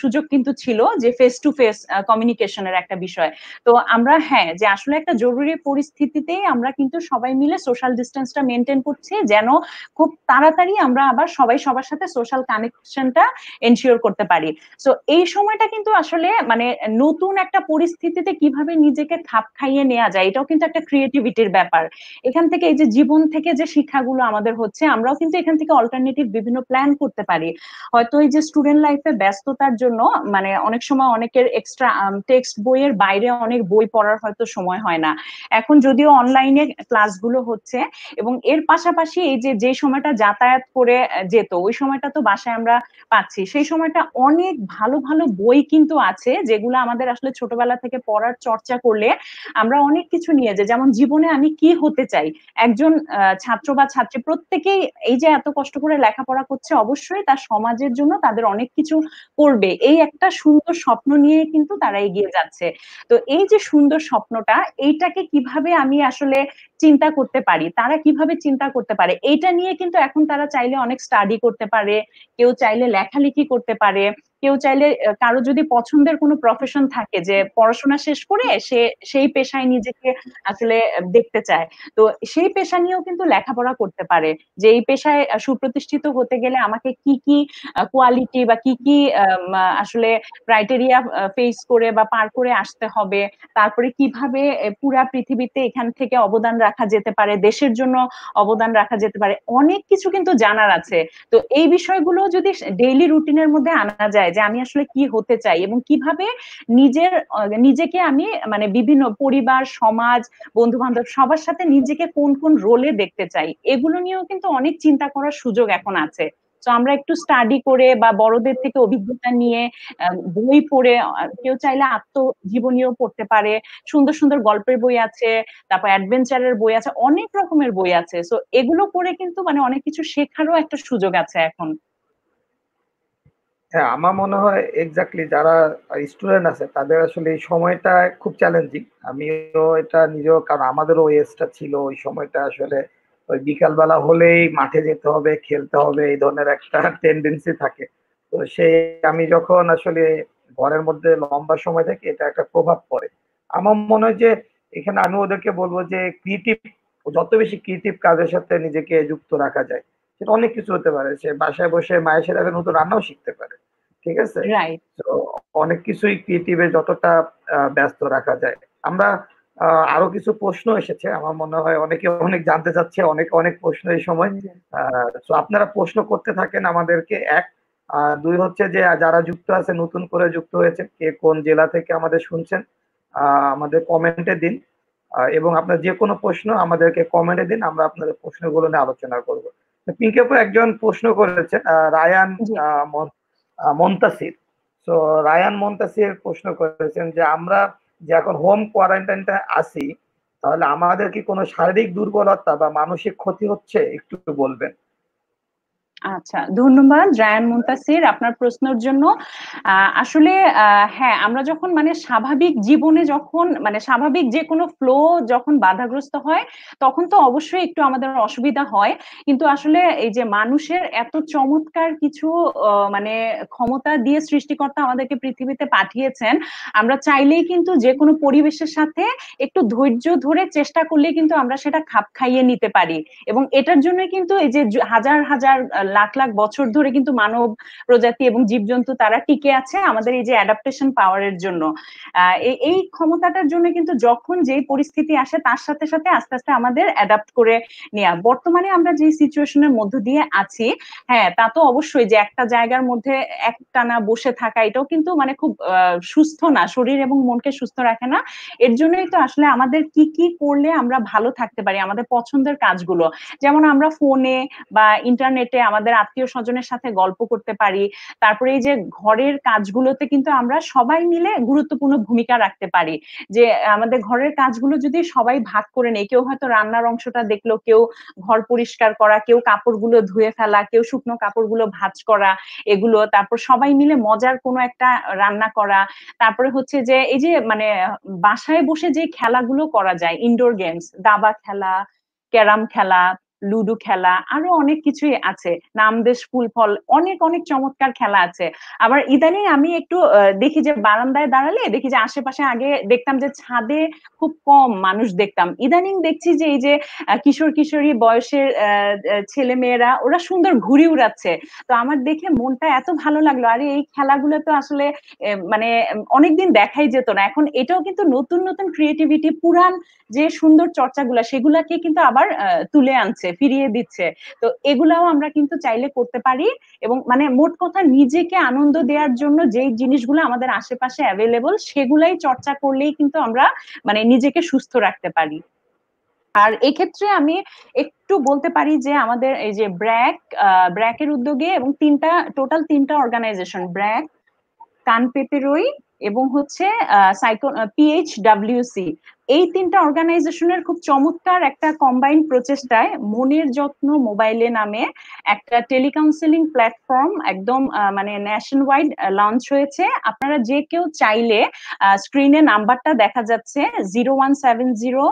Speaker 2: সুযোগ কিন্তু ছিল যে ফেস টু ফেস কমিউনিকেশনের একটা বিষয় তো আমরা হ্যাঁ যে আসলে একটা জরুরি পরিস্থিতিতে আমরা কিন্তু সবাই মিলে সোশ্যাল ডিস্টেন্সটা মেনটেন করছি যেন খুব তাড়াতাড়ি আমরা আবার সবাই সবার সাথে সোশ্যাল কানেকশনটা এনশিওর করতে পারি সো এই সময়টা কিন্তু আসলে মানে নতুন একটা পরিস্থিতিতে কিভাবে নিজেকে খাপ খাইয়ে নেওয়া যায় এটাও কিন্তু একটা ক্রিয়েটিভিটির ব্যাপার এখান থেকে এই যে জীবন থেকে যে শিক্ষাগুলো আমাদের হচ্ছে আমরাও কিন্তু এখান থেকে অল্টারনেটিভ বিভিন্ন প্ল্যান করতে পারি হয়তো এই যে স্টুডেন্ট লাইফ সাথে ব্যস্ততার জন্য মানে অনেক সময় অনেকের এক্সট্রা টেক্সট বইয়ের বাইরে অনেক বই পড়ার হয়তো সময় হয় না এখন যদিও অনলাইনে ক্লাসগুলো হচ্ছে এবং এর পাশাপাশি এই যে যে সময়টা যাতায়াত করে যেত ওই সময়টা তো বাসায় আমরা পাচ্ছি সেই সময়টা অনেক ভালো ভালো বই কিন্তু আছে যেগুলো আমাদের আসলে ছোটবেলা থেকে পড়ার চর্চা করলে আমরা অনেক কিছু নিয়ে যাই যেমন জীবনে আমি কি হতে চাই একজন ছাত্র বা ছাত্রী প্রত্যেকেই এই যে এত কষ্ট করে লেখাপড়া করছে অবশ্যই তার সমাজের জন্য তাদের অনেক কিছু কিছু করবে এই একটা সুন্দর স্বপ্ন নিয়ে কিন্তু তারা এগিয়ে যাচ্ছে তো এই যে সুন্দর স্বপ্নটা এইটাকে কিভাবে আমি আসলে চিন্তা করতে পারি তারা কিভাবে চিন্তা করতে পারে এইটা নিয়ে কিন্তু এখন তারা চাইলে অনেক স্টাডি করতে পারে কেউ চাইলে লেখালেখি করতে পারে কেউ চাইলে কারো যদি পছন্দের কোনো প্রফেশন থাকে যে পড়াশোনা শেষ করে সে সেই পেশায় নিজেকে আসলে দেখতে চায় তো সেই পেশা নিয়েও কিন্তু লেখাপড়া করতে পারে যে এই পেশায় সুপ্রতিষ্ঠিত হতে গেলে আমাকে কি কি কোয়ালিটি বা কি কি আসলে ক্রাইটেরিয়া ফেস করে বা পার করে আসতে হবে তারপরে কিভাবে পুরা পৃথিবীতে এখান থেকে অবদান রাখা যেতে পারে দেশের জন্য অবদান রাখা যেতে পারে অনেক কিছু কিন্তু জানার আছে তো এই বিষয়গুলো যদি ডেইলি রুটিনের মধ্যে আনা যায় যে আমি আসলে কি হতে চাই এবং কিভাবে নিজের নিজেকে আমি মানে বিভিন্ন পরিবার সমাজ বন্ধু বান্ধব সবার সাথে নিজেকে কোন কোন রোলে দেখতে চাই এগুলো নিয়েও কিন্তু অনেক চিন্তা করার সুযোগ এখন আছে তো আমরা একটু স্টাডি করে বা বড়দের থেকে অভিজ্ঞতা নিয়ে বই পড়ে কেউ চাইলে আত্মজীবনীও পড়তে পারে সুন্দর সুন্দর গল্পের বই আছে তারপর অ্যাডভেঞ্চারের বই আছে অনেক রকমের বই আছে তো এগুলো পড়ে কিন্তু মানে অনেক কিছু শেখারও একটা সুযোগ আছে এখন
Speaker 1: হ্যাঁ আমার মনে হয় এক্স্যাক্টলি যারা স্টুডেন্ট আছে তাদের আসলে এই সময়টা খুব চ্যালেঞ্জিং আমিও এটা নিজেও কারণ আমাদেরও ওই এজটা ছিল ওই সময়টা আসলে ওই বিকালবেলা হলেই মাঠে যেতে হবে খেলতে হবে এই ধরনের একটা টেন্ডেন্সি [LAUGHS] থাকে তো সেই আমি যখন আসলে ঘরের মধ্যে লম্বা সময় থাকি এটা একটা প্রভাব পড়ে আমার মনে হয় যে এখানে আমি ওদেরকে বলবো যে ক্রিয়েটিভ যত বেশি ক্রিয়েটিভ কাজের সাথে নিজেকে যুক্ত রাখা যায় সেটা অনেক কিছু হতে পারে সে বাসায় বসে মায়ের সাথে নতুন রান্নাও শিখতে পারে ঠিক আছে তো অনেক কিছুই ক্রিয়েটিভে যতটা ব্যস্ত রাখা যায় আমরা আরো কিছু প্রশ্ন এসেছে আমার মনে হয় অনেকে অনেক জানতে চাচ্ছে অনেক অনেক প্রশ্ন এই সময় তো আপনারা প্রশ্ন করতে থাকেন আমাদেরকে এক দুই হচ্ছে যে যারা যুক্ত আছে নতুন করে যুক্ত হয়েছে কে কোন জেলা থেকে আমাদের শুনছেন আমাদের কমেন্টে দিন এবং আপনার যে কোনো প্রশ্ন আমাদেরকে কমেন্টে দিন আমরা আপনাদের প্রশ্নগুলো নিয়ে আলোচনা করব পিঙ্কি একজন প্রশ্ন করেছে রায়ান মন্তাসির সো রায়ান মন্তাসির প্রশ্ন করেছেন যে আমরা যে এখন হোম কোয়ারেন্টাইনটা আছি তাহলে আমাদের কি কোনো শারীরিক দুর্বলতা বা মানসিক ক্ষতি হচ্ছে একটু বলবেন
Speaker 2: আচ্ছা ধন্যবাদ রায়ান মুন্তাসির আপনার প্রশ্নের জন্য আসলে হ্যাঁ আমরা যখন মানে স্বাভাবিক জীবনে যখন মানে স্বাভাবিক যে কোনো ফ্লো যখন বাধাগ্রস্ত হয় তখন তো অবশ্যই একটু আমাদের অসুবিধা হয় কিন্তু আসলে এই যে মানুষের এত চমৎকার কিছু মানে ক্ষমতা দিয়ে সৃষ্টিকর্তা আমাদেরকে পৃথিবীতে পাঠিয়েছেন আমরা চাইলেই কিন্তু যে কোনো পরিবেশের সাথে একটু ধৈর্য ধরে চেষ্টা করলে কিন্তু আমরা সেটা খাপ খাইয়ে নিতে পারি এবং এটার জন্য কিন্তু এই যে হাজার হাজার লাখ লাখ বছর ধরে কিন্তু মানব প্রজাতি এবং জীবজন্তু তারা টিকে আছে আমাদের এই যে অ্যাডাপ্টেশন পাওয়ারের জন্য এই ক্ষমতাটার জন্য কিন্তু যখন যেই পরিস্থিতি আসে তার সাথে সাথে আস্তে আস্তে আমাদের অ্যাডাপ্ট করে নেওয়া বর্তমানে আমরা যে সিচুয়েশনের মধ্য দিয়ে আছি হ্যাঁ তা তো অবশ্যই যে একটা জায়গার মধ্যে একটানা বসে থাকা এটাও কিন্তু মানে খুব সুস্থ না শরীর এবং মনকে সুস্থ রাখে না এর জন্যই তো আসলে আমাদের কি কি করলে আমরা ভালো থাকতে পারি আমাদের পছন্দের কাজগুলো যেমন আমরা ফোনে বা ইন্টারনেটে আমাদের আত্মীয় স্বজনের সাথে গল্প করতে পারি তারপরে এই যে ঘরের কাজগুলোতে কিন্তু আমরা সবাই মিলে গুরুত্বপূর্ণ ভূমিকা রাখতে পারি যে আমাদের ঘরের কাজগুলো যদি সবাই ভাগ করে নেই কেউ হয়তো রান্নার অংশটা দেখলো কেউ ঘর পরিষ্কার করা কেউ কাপড়গুলো ধুয়ে ফেলা কেউ শুকনো কাপড়গুলো ভাজ করা এগুলো তারপর সবাই মিলে মজার কোনো একটা রান্না করা তারপরে হচ্ছে যে এই যে মানে বাসায় বসে যে খেলাগুলো করা যায় ইনডোর গেমস দাবা খেলা ক্যারাম খেলা লুডো খেলা আরো অনেক কিছুই আছে নামদেশ ফুল ফল অনেক অনেক চমৎকার খেলা আছে আবার ইদানিং আমি একটু দেখি যে বারান্দায় দাঁড়ালে দেখি যে আশেপাশে আগে দেখতাম যে ছাদে খুব কম মানুষ দেখতাম ইদানিং দেখছি যে এই যে কিশোর কিশোরী বয়সের ছেলে মেয়েরা ওরা সুন্দর ঘুরে উড়াচ্ছে তো আমার দেখে মনটা এত ভালো লাগলো আরে এই খেলাগুলো তো আসলে মানে অনেকদিন দেখাই যেত না এখন এটাও কিন্তু নতুন নতুন ক্রিয়েটিভিটি পুরান যে সুন্দর চর্চাগুলা সেগুলাকে কিন্তু আবার তুলে আনছে দিচ্ছে ফিরিয়ে দিচ্ছে তো এগুলাও আমরা কিন্তু চাইলে করতে পারি এবং মানে মোট কথা নিজেকে আনন্দ দেওয়ার জন্য যেই জিনিসগুলো আমাদের আশেপাশে অ্যাভেলেবল সেগুলাই চর্চা করলেই কিন্তু আমরা মানে নিজেকে সুস্থ রাখতে পারি আর এক্ষেত্রে আমি একটু বলতে পারি যে আমাদের এই যে ব্র্যাক ব্র্যাকের উদ্যোগে এবং তিনটা টোটাল তিনটা অর্গানাইজেশন ব্র্যাক কান পেতেরই এবং হচ্ছে পিএইচডাব্লিউসি পিএইচ এই তিনটা অর্গানাইজেশনের খুব চমৎকার একটা কম্বাইন প্রচেষ্টায় মনের যত্ন মোবাইলে নামে একটা টেলিকাউন্সেলিং প্ল্যাটফর্ম একদম মানে ন্যাশন ওয়াইড লঞ্চ হয়েছে আপনারা যে কেউ চাইলে স্ক্রিনে নাম্বারটা দেখা যাচ্ছে zero one seven zero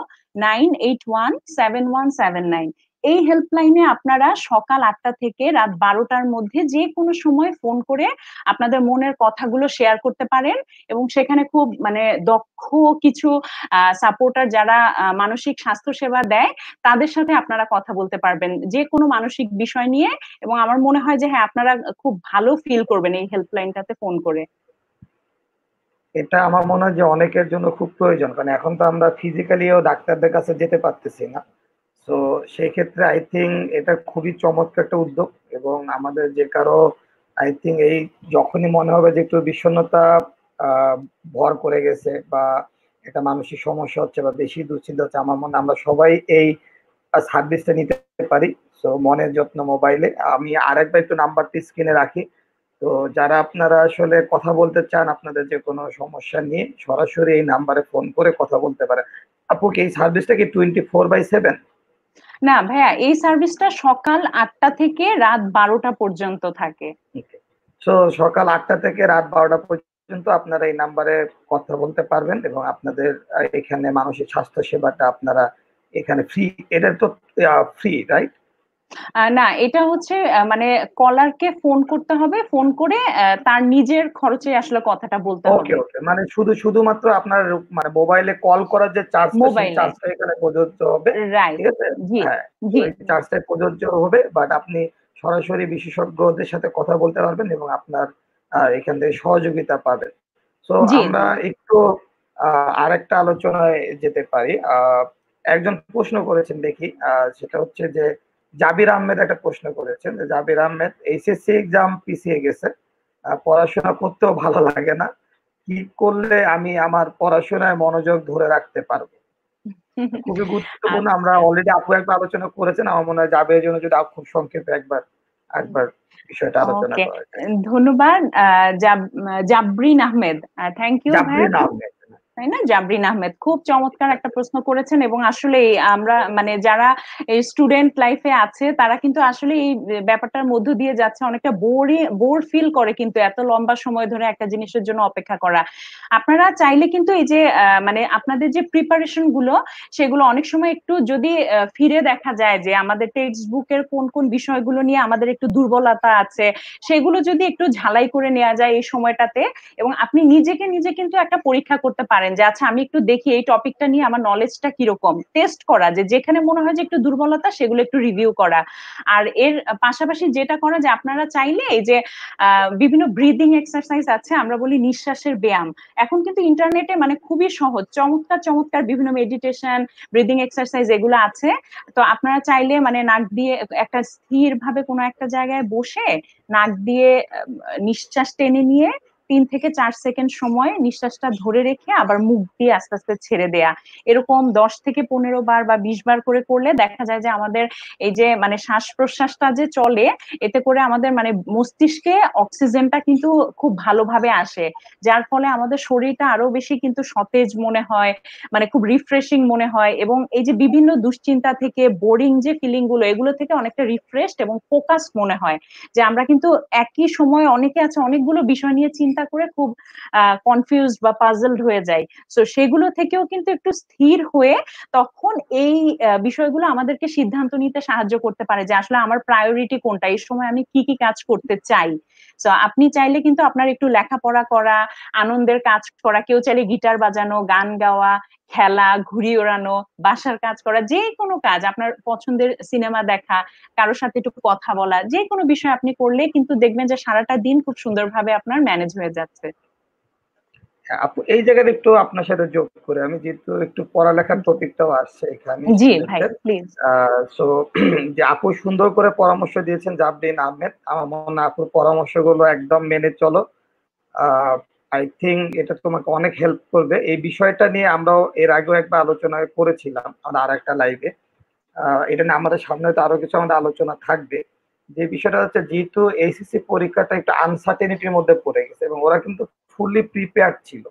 Speaker 2: nine eight one seven one seven nine এই হেল্পলাইনে আপনারা সকাল আটটা থেকে রাত বারোটার মধ্যে যে কোনো সময় ফোন করে আপনাদের মনের কথাগুলো শেয়ার করতে পারেন এবং সেখানে খুব মানে দক্ষ কিছু সাপোর্টার যারা মানসিক স্বাস্থ্য সেবা দেয় তাদের সাথে আপনারা কথা বলতে পারবেন যে কোনো মানসিক বিষয় নিয়ে এবং আমার মনে হয় যে হ্যাঁ আপনারা খুব ভালো ফিল করবেন এই হেল্পলাইনটাতে ফোন করে
Speaker 1: এটা আমার মনে হয় যে অনেকের জন্য খুব প্রয়োজন কারণ এখন তো আমরা ফিজিক্যালিও ডাক্তারদের কাছে যেতে পারতেছি না সো সেই ক্ষেত্রে আই থিঙ্ক এটা খুবই চমৎকার একটা উদ্যোগ এবং আমাদের যে কারো আই থিঙ্ক এই যখনই মনে হবে যে একটু বিষণ্ণতা ভর করে গেছে বা একটা মানসিক সমস্যা হচ্ছে বা বেশি দুশ্চিন্তা হচ্ছে আমার মনে আমরা সবাই এই সার্ভিসটা নিতে পারি তো মনের যত্ন মোবাইলে আমি আরেকবার একটু নাম্বারটি স্ক্রিনে রাখি তো যারা আপনারা আসলে কথা বলতে চান আপনাদের যে কোনো সমস্যা নিয়ে সরাসরি এই নাম্বারে ফোন করে কথা বলতে আপু কি এই সার্ভিসটা কি টোয়েন্টি ফোর বাই সেভেন
Speaker 2: না ভাইয়া এই সার্ভিসটা সকাল আটটা থেকে রাত বারোটা পর্যন্ত থাকে
Speaker 1: তো সকাল আটটা থেকে রাত বারোটা পর্যন্ত আপনারা এই নাম্বারে কথা বলতে পারবেন এবং আপনাদের এখানে মানুষের স্বাস্থ্য সেবাটা আপনারা এখানে ফ্রি এটা তো ফ্রি রাইট
Speaker 2: না এটা হচ্ছে মানে কলারকে ফোন করতে হবে ফোন করে তার নিজের খরচে আসলে কথাটা বলতে হবে
Speaker 1: মানে শুধু শুধুমাত্র আপনার মানে মোবাইলে কল করার যে চার্জ চার্জটা এখানে প্রযোজ্য হবে চার্জটা হ্যাঁ, প্রযোজ্য হবে বাট আপনি সরাসরি বিশেষজ্ঞদের সাথে কথা বলতে পারবেন এবং আপনার এখান থেকে সহযোগিতা পাবেন সো আমরা একটু আরেকটা আলোচনায় যেতে পারি একজন প্রশ্ন করেছেন দেখি সেটা হচ্ছে যে জাবির আহমেদ একটা প্রশ্ন করেছেন যে জাবির আহমেদ এইচএসসি এক্সাম পিছিয়ে গেছে পড়াশোনা করতেও ভালো লাগে না কি করলে আমি আমার পড়াশোনায় মনোযোগ ধরে রাখতে পারবো খুবই গুরুত্বপূর্ণ আচ্ছা। আমরা অলরেডি আপু একবার আলোচনা করেছেন আমার মনে হয় জাবিরের জন্য যদি খুব সংক্ষেপে একবার একবার বিষয়টা আলোচনা করা
Speaker 2: ধন্যবাদ জাবরিন আহমেদ থ্যাংক ইউ জাবরিন আহমেদ তাই না জাবরিন আহমেদ খুব চমৎকার একটা প্রশ্ন করেছেন এবং আসলে আমরা মানে যারা স্টুডেন্ট লাইফে আছে তারা কিন্তু আসলে এই ব্যাপারটার মধ্য দিয়ে যাচ্ছে অনেকটা বোরি বোর ফিল করে কিন্তু এত লম্বা সময় ধরে একটা জিনিসের জন্য অপেক্ষা করা আপনারা চাইলে কিন্তু এই যে মানে আপনাদের যে প্রিপারেশন গুলো সেগুলো অনেক সময় একটু যদি ফিরে দেখা যায় যে আমাদের টেক্সট বুকের কোন কোন বিষয়গুলো নিয়ে আমাদের একটু দুর্বলতা আছে সেগুলো যদি একটু ঝালাই করে নেওয়া যায় এই সময়টাতে এবং আপনি নিজেকে নিজে কিন্তু একটা পরীক্ষা করতে পারেন পারেন যে আচ্ছা আমি একটু দেখি এই টপিকটা নিয়ে আমার নলেজটা কিরকম টেস্ট করা যে যেখানে মনে হয় যে একটু দুর্বলতা সেগুলো একটু রিভিউ করা আর এর পাশাপাশি যেটা করা যে আপনারা চাইলে যে বিভিন্ন ব্রিদিং এক্সারসাইজ আছে আমরা বলি নিঃশ্বাসের ব্যায়াম এখন কিন্তু ইন্টারনেটে মানে খুবই সহজ চমৎকার চমৎকার বিভিন্ন মেডিটেশন ব্রিদিং এক্সারসাইজ এগুলো আছে তো আপনারা চাইলে মানে নাক দিয়ে একটা স্থির ভাবে কোনো একটা জায়গায় বসে নাক দিয়ে নিঃশ্বাস টেনে নিয়ে তিন থেকে চার সেকেন্ড সময় নিঃশ্বাসটা ধরে রেখে আবার মুখ দিয়ে আস্তে আস্তে ছেড়ে দেয়া এরকম দশ থেকে পনেরো বার বা বিশ বার করে করলে দেখা যায় যে আমাদের এই যে মানে শ্বাস প্রশ্বাসটা যে চলে এতে করে আমাদের মানে মস্তিষ্কে অক্সিজেনটা কিন্তু খুব ভালোভাবে আসে যার ফলে আমাদের শরীরটা আরো বেশি কিন্তু সতেজ মনে হয় মানে খুব রিফ্রেশিং মনে হয় এবং এই যে বিভিন্ন দুশ্চিন্তা থেকে বোরিং যে ফিলিং গুলো এগুলো থেকে অনেকটা রিফ্রেশড এবং ফোকাস মনে হয় যে আমরা কিন্তু একই সময় অনেকে আছে অনেকগুলো বিষয় নিয়ে চিন্তা চিন্তা করে খুব কনফিউজ বা পাজলড হয়ে যাই সো সেগুলো থেকেও কিন্তু একটু স্থির হয়ে তখন এই বিষয়গুলো আমাদেরকে সিদ্ধান্ত নিতে সাহায্য করতে পারে যে আসলে আমার প্রায়োরিটি কোনটা এই সময় আমি কি কি কাজ করতে চাই সো আপনি চাইলে কিন্তু আপনার একটু লেখাপড়া করা আনন্দের কাজ করা কেউ চাইলে গিটার বাজানো গান গাওয়া খেলা ঘুরি ওড়ানো বাসার কাজ করা যে কোনো কাজ আপনার পছন্দের সিনেমা দেখা কারোর সাথে একটু কথা বলা যে কোনো বিষয় আপনি করলে কিন্তু দেখবেন যে সারাটা দিন খুব সুন্দরভাবে আপনার ম্যানেজ হয়ে যাচ্ছে
Speaker 1: হ্যাঁ, আপু এই জায়গায় একটু আপনার সাথে যোগ করে আমি যেহেতু একটু পড়ালেখার টপিকটাও আসছে এখানে জি ভাই প্লিজ সো যে আপু সুন্দর করে পরামর্শ দিয়েছেন জাবরিন আহমেদ আমার মনে আপুর পরামর্শগুলো একদম মেনে চলো আই থিঙ্ক এটা তোমাকে অনেক হেল্প করবে এই বিষয়টা নিয়ে আমরাও এর আগেও একবার আলোচনা করেছিলাম আমাদের আর একটা লাইভে এটা নিয়ে আমাদের সামনে তো আরো কিছু আমাদের আলোচনা থাকবে যে বিষয়টা হচ্ছে যেহেতু এইসিসি পরীক্ষাটা একটা আনসার্টেনিটির মধ্যে পড়ে গেছে এবং ওরা কিন্তু ফুলি প্রিপেয়ার ছিল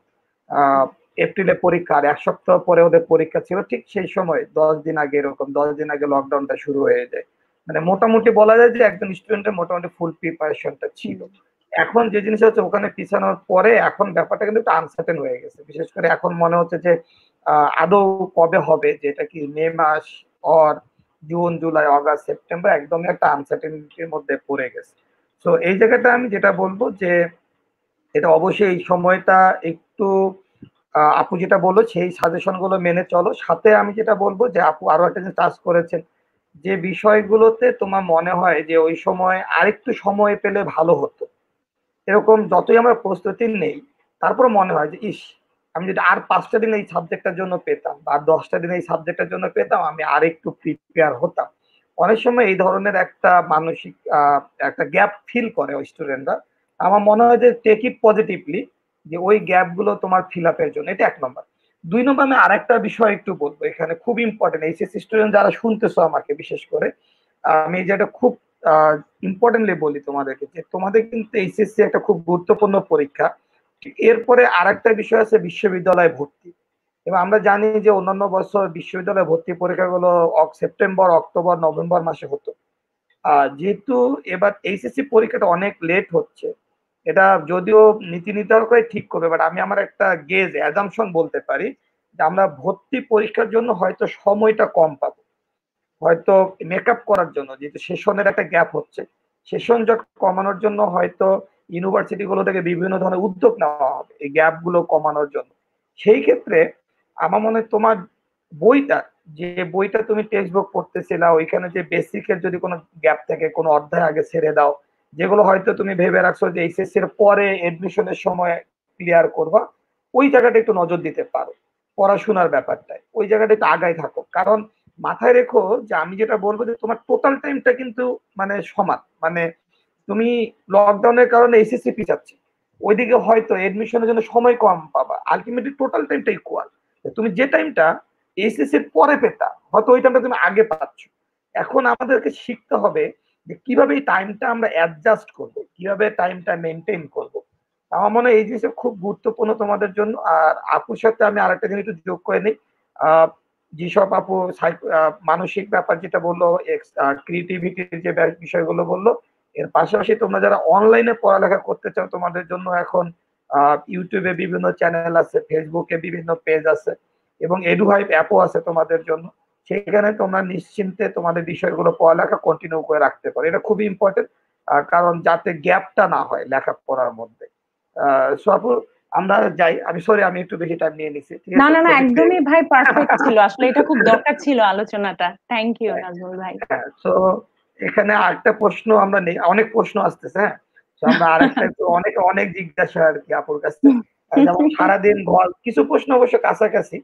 Speaker 1: এপ্রিলে পরীক্ষা আর এক সপ্তাহ পরে ওদের পরীক্ষা ছিল ঠিক সেই সময় দশ দিন আগে এরকম দশ দিন আগে লকডাউনটা শুরু হয়ে যায় মানে মোটামুটি বলা যায় যে একজন স্টুডেন্টের মোটামুটি ফুল প্রিপারেশনটা ছিল এখন যে জিনিস হচ্ছে ওখানে পিছানোর পরে এখন ব্যাপারটা কিন্তু একটু আনসার্টেন হয়ে গেছে বিশেষ করে এখন মনে হচ্ছে যে আদৌ কবে হবে যেটা কি মে মাস or June July August September একদমই একটা আনসার্টেনিটির মধ্যে পড়ে গেছে তো এই জায়গাটা আমি যেটা বলবো যে এটা অবশ্যই এই সময়টা একটু আপু যেটা বললো সেই সাজেশন গুলো মেনে চলো সাথে আমি যেটা বলবো যে আপু আরো একটা জিনিস টাচ করেছেন যে বিষয়গুলোতে তোমার মনে হয় যে ওই সময় আরেকটু সময় পেলে ভালো হতো এরকম যতই আমার প্রস্তুতি নেই তারপর মনে হয় যে ইস আমি যদি আর পাঁচটা দিন এই সাবজেক্টটার জন্য পেতাম বা দশটা দিন এই সাবজেক্টটার জন্য পেতাম আমি আর একটু প্রিপেয়ার হতাম অনেক সময় এই ধরনের একটা মানসিক একটা গ্যাপ ফিল করে ওই স্টুডেন্টরা আমার মনে হয় যে টেক ইট পজিটিভলি যে ওই গ্যাপ গুলো তোমার ফিল আপের জন্য এটা এক নম্বর দুই নম্বর আমি আরেকটা বিষয় একটু বলবো এখানে খুব ইম্পর্টেন্ট এইচএসসি স্টুডেন্ট যারা শুনতেছো আমাকে বিশেষ করে আমি যেটা খুব ইম্পর্টেন্টলি বলি তোমাদেরকে যে তোমাদের কিন্তু এইচএসসি একটা খুব গুরুত্বপূর্ণ পরীক্ষা এরপরে আরেকটা বিষয় আছে বিশ্ববিদ্যালয়ে ভর্তি এবং আমরা জানি যে অন্যান্য বছর বিশ্ববিদ্যালয়ে ভর্তি পরীক্ষাগুলো সেপ্টেম্বর অক্টোবর নভেম্বর মাসে হতো যেহেতু এবার এইচএসসি পরীক্ষাটা অনেক লেট হচ্ছে এটা যদিও নীতি নির্ধারকই ঠিক করবে বাট আমি আমার একটা গেজ অ্যাজামশন বলতে পারি যে আমরা ভর্তি পরীক্ষার জন্য হয়তো সময়টা কম পাবো হয়তো মেকআপ করার জন্য যেহেতু সেশনের একটা গ্যাপ হচ্ছে সেশন যত কমানোর জন্য হয়তো ইউনিভার্সিটি গুলো থেকে বিভিন্ন ধরনের উদ্যোগ নেওয়া হবে এই গ্যাপ গুলো কমানোর জন্য সেই ক্ষেত্রে আমার মনে হয় তোমার বইটা যে বইটা তুমি টেক্সট বুক পড়তেছিলা ওইখানে যে বেসিকের যদি কোনো গ্যাপ থাকে কোনো অধ্যায় আগে ছেড়ে দাও যেগুলো হয়তো তুমি ভেবে রাখছো যে এইচএসসি এর পরে এডমিশনের সময় ক্লিয়ার করবা ওই জায়গাটা একটু নজর দিতে পারো পড়াশোনার ব্যাপারটায় ওই জায়গাটা একটু আগায় থাকো কারণ মাথায় রেখো যে আমি যেটা বলবো যে তোমার টোটাল টাইমটা কিন্তু মানে সমান মানে তুমি লকডাউনের কারণে এসএসসি পিছাচ্ছি ওইদিকে হয়তো এডমিশনের জন্য সময় কম পাবা আলটিমেটলি টোটাল টাইমটা ইকুয়াল তুমি যে টাইমটা এসএসসি এর পরে পেতা হয়তো ওই টাইমটা তুমি আগে পাচ্ছ এখন আমাদেরকে শিখতে হবে যে কিভাবে এই টাইমটা আমরা অ্যাডজাস্ট করবো কিভাবে টাইমটা মেনটেন করবো আমার মনে হয় এই জিনিসটা খুব গুরুত্বপূর্ণ তোমাদের জন্য আর আপুর সাথে আমি আরেকটা জিনিস একটু যোগ করে নিই যেসব আপু মানসিক ব্যাপার যেটা বললো ক্রিয়েটিভিটির যে বিষয়গুলো বললো এর পাশাপাশি তোমরা যারা অনলাইনে পড়ালেখা করতে চাও তোমাদের জন্য এখন ইউটিউবে বিভিন্ন চ্যানেল আছে ফেসবুকে বিভিন্ন পেজ আছে এবং এডু অ্যাপও আছে তোমাদের জন্য সেখানে তোমরা নিশ্চিন্তে তোমাদের বিষয়গুলো পড়ালেখা কন্টিনিউ করে রাখতে পারো এটা খুবই ইম্পর্টেন্ট কারণ যাতে গ্যাপটা না হয় লেখা পড়ার মধ্যে সোয়াপুর আমরা যাই আমি সরি আমি একটু বেশি টাইম নিয়ে নিছি না না না একদমই
Speaker 2: ভাই পারফেক্ট ছিল আসলে এটা খুব দরকার ছিল আলোচনাটা থ্যাংক ইউ নাজমুল ভাই
Speaker 1: সো হ্যাঁ, এখানে আরেকটা প্রশ্ন আমরা নেই অনেক প্রশ্ন আসতেছে হ্যাঁ আমরা আরেকটা অনেক অনেক জিজ্ঞাসা আর কি আপুর কাছে যেমন সারাদিন ঘর কিছু প্রশ্ন অবশ্য কাছাকাছি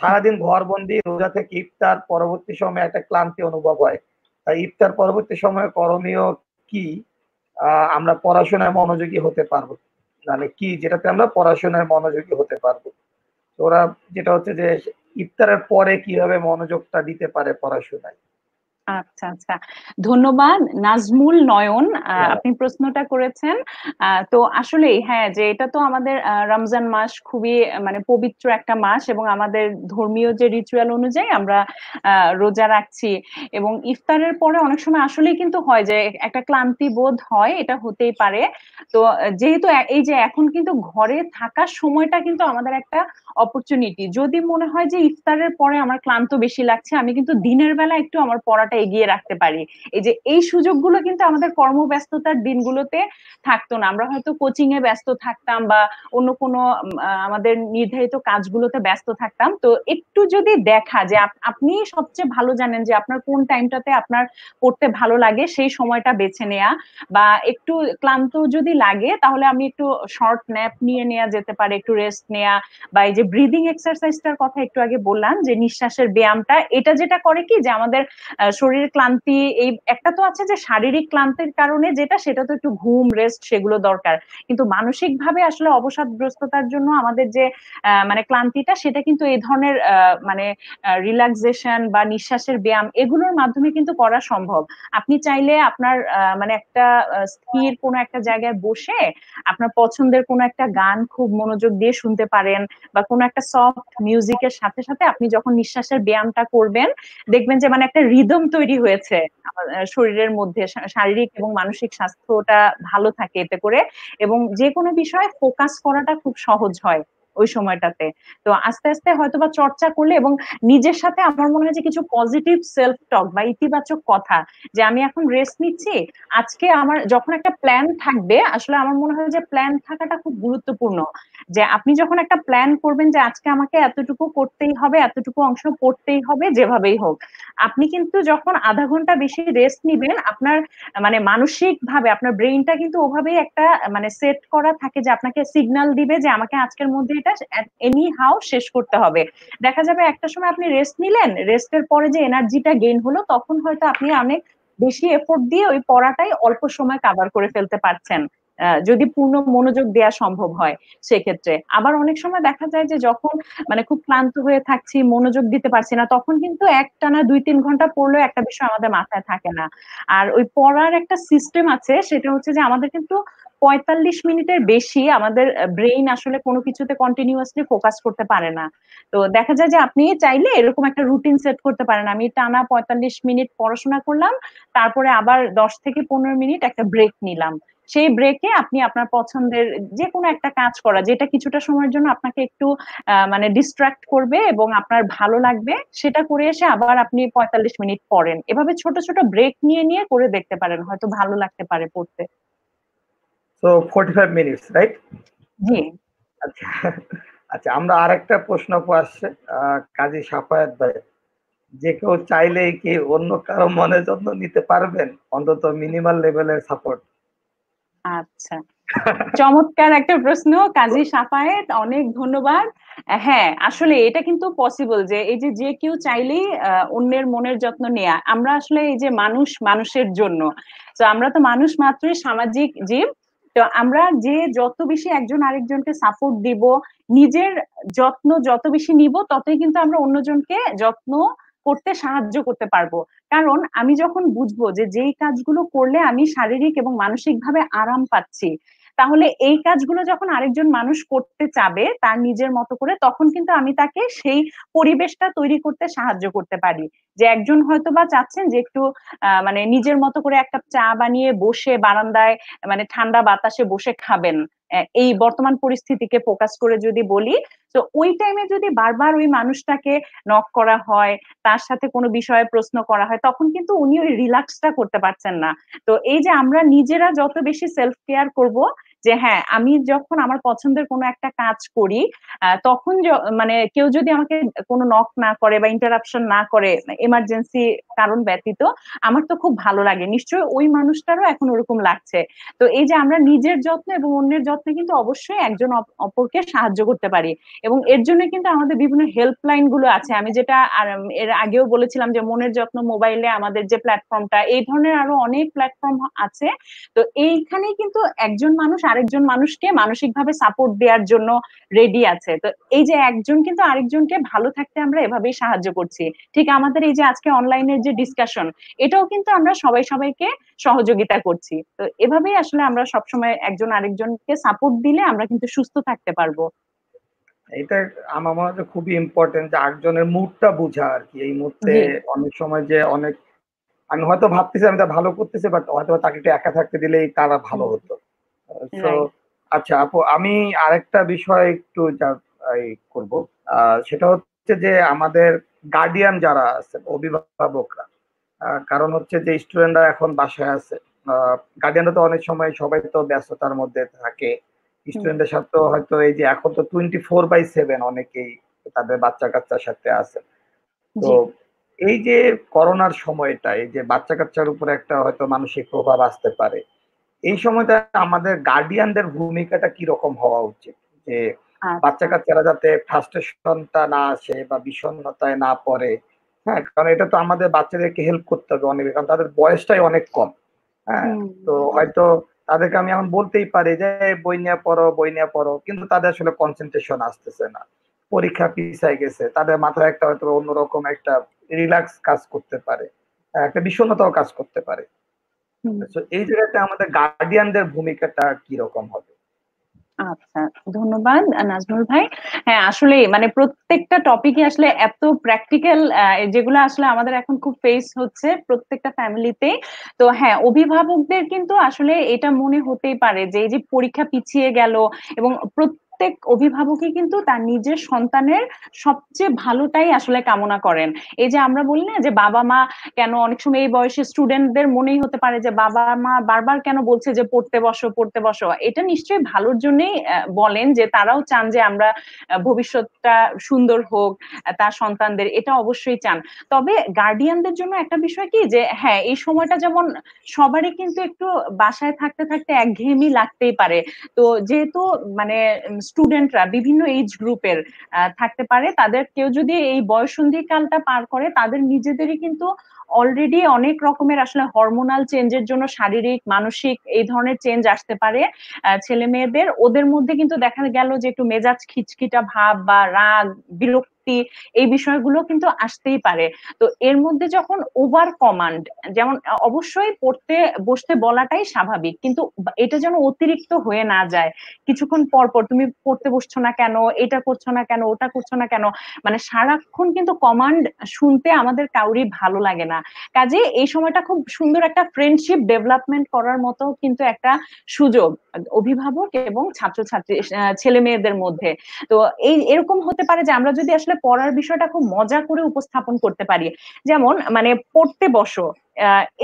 Speaker 1: সারাদিন ঘর বন্দি রোজা থেকে ইফতার পরবর্তী সময়ে একটা ক্লান্তি অনুভব হয় তাই ইফতার পরবর্তী সময়ে করণীয় কি আমরা পড়াশোনায় মনোযোগী হতে পারবো মানে কি যেটাতে আমরা পড়াশোনায় মনোযোগী হতে পারবো ওরা যেটা হচ্ছে যে ইফতারের পরে কিভাবে মনোযোগটা দিতে পারে পড়াশোনায়
Speaker 2: আচ্ছা আচ্ছা ধন্যবাদ নাজমুল নয়ন আপনি প্রশ্নটা করেছেন তো আসলে হ্যাঁ যে এটা তো আমাদের রমজান মাস খুবই মানে পবিত্র একটা মাস এবং আমাদের ধর্মীয় যে রিচুয়াল অনুযায়ী আমরা রোজা রাখছি এবং ইফতারের পরে অনেক সময় আসলেই কিন্তু হয় যে একটা ক্লান্তি বোধ হয় এটা হতেই পারে তো যেহেতু এই যে এখন কিন্তু ঘরে থাকার সময়টা কিন্তু আমাদের একটা অপরচুনিটি যদি মনে হয় যে ইফতারের পরে আমার ক্লান্ত বেশি লাগছে আমি কিন্তু দিনের বেলা একটু আমার পড়াটা এগিয়ে রাখতে পারি এই যে এই সুযোগগুলো কিন্তু আমাদের কর্মব্যস্ততার দিনগুলোতে থাকতো না আমরা হয়তো কোচিং এ ব্যস্ত থাকতাম বা অন্য কোনো আমাদের নির্ধারিত কাজগুলোতে ব্যস্ত থাকতাম তো একটু যদি দেখা যে আপনি সবচেয়ে ভালো জানেন যে আপনার কোন টাইমটাতে আপনার পড়তে ভালো লাগে সেই সময়টা বেছে নেয়া বা একটু ক্লান্ত যদি লাগে তাহলে আমি একটু শর্ট ন্যাপ নিয়ে নেওয়া যেতে পারে একটু রেস্ট নেয়া বা এই যে ব্রিদিং এক্সারসাইজটার কথা একটু আগে বললাম যে নিঃশ্বাসের ব্যায়ামটা এটা যেটা করে কি যে আমাদের শরীর ক্লান্তি এই একটা তো আছে যে শারীরিক ক্লান্তির কারণে যেটা সেটা তো একটু ঘুম রেস্ট সেগুলো দরকার কিন্তু মানসিক ভাবে আসলে অবসাদগ্রস্ততার জন্য আমাদের যে মানে ক্লান্তিটা সেটা কিন্তু এই ধরনের মানে রিল্যাক্সেশন বা নিঃশ্বাসের ব্যায়াম এগুলোর মাধ্যমে কিন্তু করা সম্ভব আপনি চাইলে আপনার মানে একটা স্থির কোনো একটা জায়গায় বসে আপনার পছন্দের কোনো একটা গান খুব মনোযোগ দিয়ে শুনতে পারেন বা কোনো একটা সফট মিউজিকের সাথে সাথে আপনি যখন নিঃশ্বাসের ব্যায়ামটা করবেন দেখবেন যে মানে একটা রিদম তৈরি হয়েছে শরীরের মধ্যে শারীরিক এবং মানসিক স্বাস্থ্যটা ভালো থাকে এতে করে এবং যে কোনো বিষয়ে ফোকাস করাটা খুব সহজ হয় ওই সময়টাতে তো আস্তে আস্তে হয়তো বা চর্চা করলে এবং নিজের সাথে আমার মনে হয় যে কিছু পজিটিভ সেলফ টক বা ইতিবাচক কথা যে আমি এখন রেস্ট নিচ্ছি আজকে আমার যখন একটা প্ল্যান থাকবে আসলে আমার মনে হয় যে প্ল্যান থাকাটা খুব গুরুত্বপূর্ণ যে আপনি যখন একটা প্ল্যান করবেন যে আজকে আমাকে এতটুকু করতেই হবে এতটুকু অংশ পড়তেই হবে যেভাবেই হোক আপনি কিন্তু যখন আধা ঘন্টা বেশি রেস্ট নিবেন আপনার মানে মানসিক ভাবে আপনার ব্রেইনটা কিন্তু ওভাবেই একটা মানে সেট করা থাকে যে আপনাকে সিগনাল দিবে যে আমাকে আজকের মধ্যে এটা এনি হাউ শেষ করতে হবে দেখা যাবে একটা সময় আপনি রেস্ট নিলেন রেস্টের পরে যে এনার্জিটা গেইন হলো তখন হয়তো আপনি অনেক বেশি এফোর্ট দিয়ে ওই পড়াটাই অল্প সময় কাভার করে ফেলতে পারছেন যদি পূর্ণ মনোযোগ দেয়া সম্ভব হয় সেক্ষেত্রে আবার অনেক সময় দেখা যায় যে যখন মানে খুব ক্লান্ত হয়ে থাকছি মনোযোগ দিতে পারছি না তখন কিন্তু না দুই তিন ঘন্টা পড়লেও একটা বিষয় আমাদের মাথায় থাকে না আর ওই পড়ার একটা সিস্টেম আছে সেটা হচ্ছে যে আমাদের কিন্তু পঁয়তাল্লিশ মিনিটের বেশি আমাদের ব্রেইন আসলে কোনো কিছুতে কন্টিনিউয়াসলি ফোকাস করতে পারে না তো দেখা যায় যে আপনি চাইলে এরকম একটা রুটিন সেট করতে পারেন আমি টানা পঁয়তাল্লিশ মিনিট পড়াশোনা করলাম তারপরে আবার দশ থেকে পনেরো মিনিট একটা ব্রেক নিলাম সেই ব্রেকে আপনি আপনার পছন্দের যে কোনো একটা কাজ করা যেটা কিছুটা সময়ের জন্য আপনাকে একটু মানে ডিস্ট্রাক্ট করবে এবং আপনার ভালো লাগবে সেটা করে এসে আবার আপনি পঁয়তাল্লিশ মিনিট পড়েন এভাবে ছোট ছোট ব্রেক নিয়ে নিয়ে করে দেখতে পারেন হয়তো ভালো লাগতে পারে পড়তে
Speaker 1: তো ফোর্টি ফাইভ মিনিটস রাইট
Speaker 2: জি আচ্ছা আচ্ছা আমরা
Speaker 1: আরেকটা প্রশ্ন আসছে কাজী সাফায়াত ভাই যে কেউ চাইলেই কি অন্য কারো মনে যত্ন নিতে পারবেন অন্তত মিনিমাল লেভেলের সাপোর্ট
Speaker 2: আচ্ছা চমৎকার একটা প্রশ্ন কাজী সাফায়েত অনেক ধন্যবাদ হ্যাঁ আসলে এটা কিন্তু পসিবল যে এই যে যে কেউ চাইলেই অন্যের মনের যত্ন নেয়া আমরা আসলে এই যে মানুষ মানুষের জন্য তো আমরা তো মানুষ মাত্রই সামাজিক জীব তো আমরা যে যত বেশি একজন আরেকজনকে সাপোর্ট দিব নিজের যত্ন যত বেশি নিব ততই কিন্তু আমরা অন্যজনকে যত্ন করতে সাহায্য করতে পারবো কারণ আমি যখন বুঝবো যে যেই কাজগুলো করলে আমি শারীরিক এবং মানসিকভাবে আরাম পাচ্ছি তাহলে এই কাজগুলো যখন আরেকজন মানুষ করতে চাবে তার নিজের মতো করে তখন কিন্তু আমি তাকে সেই পরিবেশটা তৈরি করতে সাহায্য করতে পারি যে একজন হয়তো বা চাচ্ছেন যে একটু মানে নিজের মতো করে একটা চা বানিয়ে বসে বারান্দায় মানে ঠান্ডা বাতাসে বসে খাবেন এই বর্তমান পরিস্থিতিকে ফোকাস করে যদি বলি তো ওই টাইমে যদি বারবার ওই মানুষটাকে নক করা হয় তার সাথে কোনো বিষয়ে প্রশ্ন করা হয় তখন কিন্তু উনি ওই রিল্যাক্সটা করতে পারছেন না তো এই যে আমরা নিজেরা যত বেশি সেলফ কেয়ার করব যে হ্যাঁ আমি যখন আমার পছন্দের কোনো একটা কাজ করি তখন মানে কেউ যদি আমাকে কোনো নক না করে বা ইন্টারাপশন না করে এমার্জেন্সি কারণ ব্যতীত আমার তো খুব ভালো লাগে নিশ্চয়ই ওই মানুষটারও এখন ওরকম লাগছে তো এই যে আমরা নিজের যত্ন এবং অন্যের যত্নে কিন্তু অবশ্যই একজন অপরকে সাহায্য করতে পারি এবং এর জন্য কিন্তু আমাদের বিভিন্ন হেল্পলাইন গুলো আছে আমি যেটা এর আগেও বলেছিলাম যে মনের যত্ন মোবাইলে আমাদের যে প্ল্যাটফর্মটা এই ধরনের আরো অনেক প্ল্যাটফর্ম আছে তো এইখানেই কিন্তু একজন মানুষ আরেকজন মানুষকে মানসিকভাবে সাপোর্ট দেওয়ার জন্য রেডি আছে তো এই যে একজন কিন্তু আরেকজনকে ভালো থাকতে আমরা এভাবেই সাহায্য করছি ঠিক আমাদের এই যে আজকে অনলাইনের যে ডিসকাশন এটাও কিন্তু আমরা সবাই সবাইকে সহযোগিতা করছি তো এভাবেই আসলে আমরা সবসময় একজন আরেকজনকে সাপোর্ট দিলে আমরা কিন্তু সুস্থ থাকতে পারবো
Speaker 1: এটা আমার মনে হয় খুবই ইম্পর্টেন্ট যে আটজনের মুডটা বোঝা আর কি এই মুহূর্তে অনেক সময় যে অনেক আমি হয়তো ভাবতেছি আমি তা ভালো করতেছি বাট হয়তো তাকে একটু একা থাকতে দিলেই তারা ভালো হতো তো আচ্ছা আপু আমি আরেকটা বিষয় একটু করব সেটা হচ্ছে যে আমাদের গার্ডিয়ান যারা আছে অভিভাবকরা কারণ হচ্ছে যে স্টুডেন্টরা এখন বাসায় আছে গার্ডিয়ানরা তো অনেক সময় সবাই তো ব্যস্ততার মধ্যে থাকে স্টুডেন্টের সাথে হয়তো এই যে এখন তো টোয়েন্টি ফোর বাই সেভেন অনেকেই তাদের বাচ্চা কাচ্চার সাথে আছে তো এই যে করোনার সময়টা এই যে বাচ্চা কাচ্চার উপরে একটা হয়তো মানসিক প্রভাব আসতে পারে এই সময়টা আমাদের গার্ডিয়ানদের ভূমিকাটা কি রকম হওয়া উচিত যে আচ্ছা। বাচ্চা কাচ্চারা যাতে ফ্রাস্ট্রেশনটা না আসে বা বিষণ্ণতায় না পড়ে হ্যাঁ কারণ এটা তো আমাদের বাচ্চাদেরকে হেল্প করতে হবে অনেক কারণ তাদের বয়সটাই অনেক কম হ্যাঁ তো হয়তো তাদেরকে আমি এখন বলতেই পারি যে বই নিয়ে পড়ো বই নিয়ে পড়ো কিন্তু তাদের আসলে কনসেন্ট্রেশন আসতেছে না পরীক্ষা পিছাই গেছে তাদের মাথায় একটা হয়তো অন্যরকম একটা রিল্যাক্স কাজ করতে পারে একটা বিষণ্ণতাও কাজ করতে পারে এই জায়গাতে আমাদের গার্ডিয়ানদের ভূমিকাটা কিরকম হবে
Speaker 2: আচ্ছা ধন্যবাদ নাজমুল ভাই হ্যাঁ আসলে মানে প্রত্যেকটা টপিকে আসলে এত প্র্যাকটিক্যাল যেগুলো আসলে আমাদের এখন খুব ফেস হচ্ছে প্রত্যেকটা ফ্যামিলিতে তো হ্যাঁ অভিভাবকদের কিন্তু আসলে এটা মনে হতেই পারে যে এই যে পরীক্ষা পিছিয়ে গেল এবং প্রত্যেক প্রত্যেক অভিভাবকই কিন্তু তার নিজের সন্তানের সবচেয়ে ভালোটাই আসলে কামনা করেন এই যে আমরা বলি না যে বাবা মা কেন অনেক সময় এই বয়সে স্টুডেন্টদের মনেই হতে পারে যে বাবা মা বারবার কেন বলছে যে পড়তে বসো পড়তে বসো এটা নিশ্চয়ই ভালোর জন্যই বলেন যে তারাও চান যে আমরা ভবিষ্যৎটা সুন্দর হোক তার সন্তানদের এটা অবশ্যই চান তবে গার্ডিয়ানদের জন্য একটা বিষয় কি যে হ্যাঁ এই সময়টা যেমন সবারই কিন্তু একটু বাসায় থাকতে থাকতে একঘেয়েমি লাগতেই পারে তো যেহেতু মানে স্টুডেন্টরা বিভিন্ন এজ গ্রুপের থাকতে পারে তাদের কেউ যদি এই কালটা পার করে তাদের নিজেদেরই কিন্তু অলরেডি অনেক রকমের আসলে হরমোনাল চেঞ্জের জন্য শারীরিক মানসিক এই ধরনের চেঞ্জ আসতে পারে ছেলে মেয়েদের ওদের মধ্যে কিন্তু দেখা গেল যে একটু মেজাজ খিচখিটা ভাব বা রাগ বিরক্ত শক্তি এই বিষয়গুলো কিন্তু আসতেই পারে তো এর মধ্যে যখন ওভার কমান্ড যেমন অবশ্যই পড়তে বসতে বলাটাই স্বাভাবিক কিন্তু এটা যেন অতিরিক্ত হয়ে না যায় কিছুক্ষণ পর পর তুমি পড়তে বসছো না কেন এটা করছো না কেন ওটা করছো না কেন মানে সারাক্ষণ কিন্তু কমান্ড শুনতে আমাদের কাউরি ভালো লাগে না কাজে এই সময়টা খুব সুন্দর একটা ফ্রেন্ডশিপ ডেভেলপমেন্ট করার মতো কিন্তু একটা সুযোগ অভিভাবক এবং ছাত্রছাত্রী ছেলে মেয়েদের মধ্যে তো এই এরকম হতে পারে যে আমরা যদি আসলে পড়ার বিষয়টা খুব মজা করে উপস্থাপন করতে পারি যেমন মানে পড়তে বসো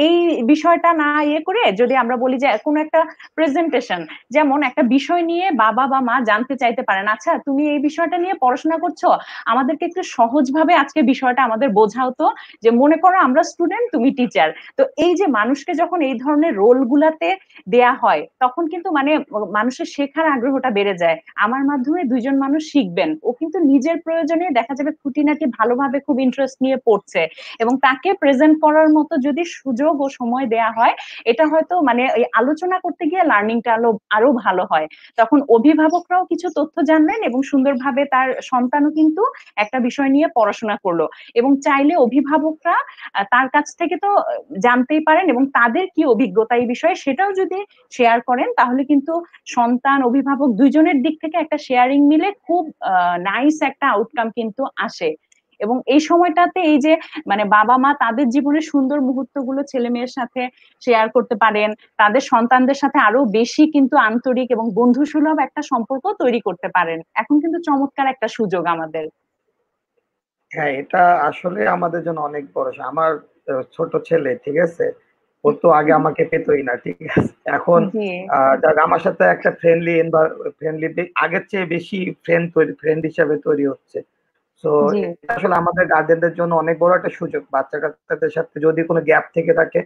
Speaker 2: এই বিষয়টা না ইয়ে করে যদি আমরা বলি যে কোনো একটা প্রেজেন্টেশন যেমন একটা বিষয় নিয়ে বাবা বা মা জানতে চাইতে পারেন আচ্ছা তুমি এই বিষয়টা নিয়ে পড়াশোনা করছো আমাদেরকে একটু সহজভাবে আজকে বিষয়টা আমাদের বোঝাও তো যে মনে করো আমরা স্টুডেন্ট তুমি টিচার তো এই যে মানুষকে যখন এই ধরনের রোল গুলাতে দেয়া হয় তখন কিন্তু মানে মানুষের শেখার আগ্রহটা বেড়ে যায় আমার মাধ্যমে দুইজন মানুষ শিখবেন ও কিন্তু নিজের প্রয়োজনে দেখা যাবে খুঁটিনাটি ভালোভাবে খুব ইন্টারেস্ট নিয়ে পড়ছে এবং তাকে প্রেজেন্ট করার মতো যদি যদি সুযোগ ও সময় দেয়া হয় এটা হয়তো মানে আলোচনা করতে গিয়ে লার্নিংটা আলো আরো ভালো হয় তখন অভিভাবকরাও কিছু তথ্য জানলেন এবং সুন্দরভাবে তার সন্তানও কিন্তু একটা বিষয় নিয়ে পড়াশোনা করলো এবং চাইলে অভিভাবকরা তার কাছ থেকে তো জানতেই পারেন এবং তাদের কি অভিজ্ঞতা এই বিষয়ে সেটাও যদি শেয়ার করেন তাহলে কিন্তু সন্তান অভিভাবক দুজনের দিক থেকে একটা শেয়ারিং মিলে খুব নাইস একটা আউটকাম কিন্তু আসে এবং এই সময়টাতে এই যে মানে বাবা মা তাদের জীবনের সুন্দর মুহূর্তগুলো ছেলে মেয়ের সাথে শেয়ার করতে পারেন তাদের সন্তানদের সাথে আরো বেশি কিন্তু আন্তরিক এবং বন্ধুসুলভ একটা সম্পর্ক তৈরি করতে পারেন এখন কিন্তু চমৎকার একটা সুযোগ আমাদের
Speaker 1: হ্যাঁ এটা আসলে আমাদের জন্য অনেক বড় আমার ছোট ছেলে ঠিক আছে ও তো আগে আমাকে পেতই না ঠিক আছে এখন আমার সাথে একটা ফ্রেন্ডলি ফ্রেন্ডলি আগের চেয়ে বেশি ফ্রেন্ড তৈরি ফ্রেন্ড হিসাবে তৈরি হচ্ছে তো আসলে আমাদের গার্জেনদের জন্য অনেক বড় একটা সুযোগ বাচ্চা কাচ্চাদের সাথে যদি কোনো গ্যাপ থেকে থাকে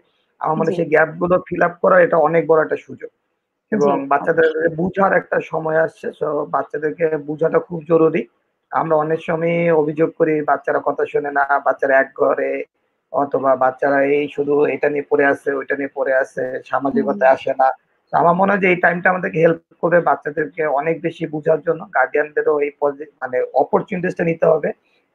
Speaker 1: আমাদের সেই গ্যাপ গুলো ফিল আপ করার এটা অনেক বড় একটা সুযোগ এবং বাচ্চাদের বুঝার একটা সময় আসছে তো বাচ্চাদেরকে বুঝাটা খুব জরুরি আমরা অনেক সময় অভিযোগ করি বাচ্চারা কথা শোনে না বাচ্চারা এক ঘরে অথবা বাচ্চারা এই শুধু এটা নিয়ে পড়ে আছে ওইটা নিয়ে পড়ে আছে সামাজিকতা আসে না আমার মনে হয় যে এই টাইমটা আমাদেরকে হেল্প করবে বাচ্চাদেরকে অনেক বেশি বোঝার জন্য গার্জিয়ানদেরও এই মানে অপরচুনিটিসটা নিতে হবে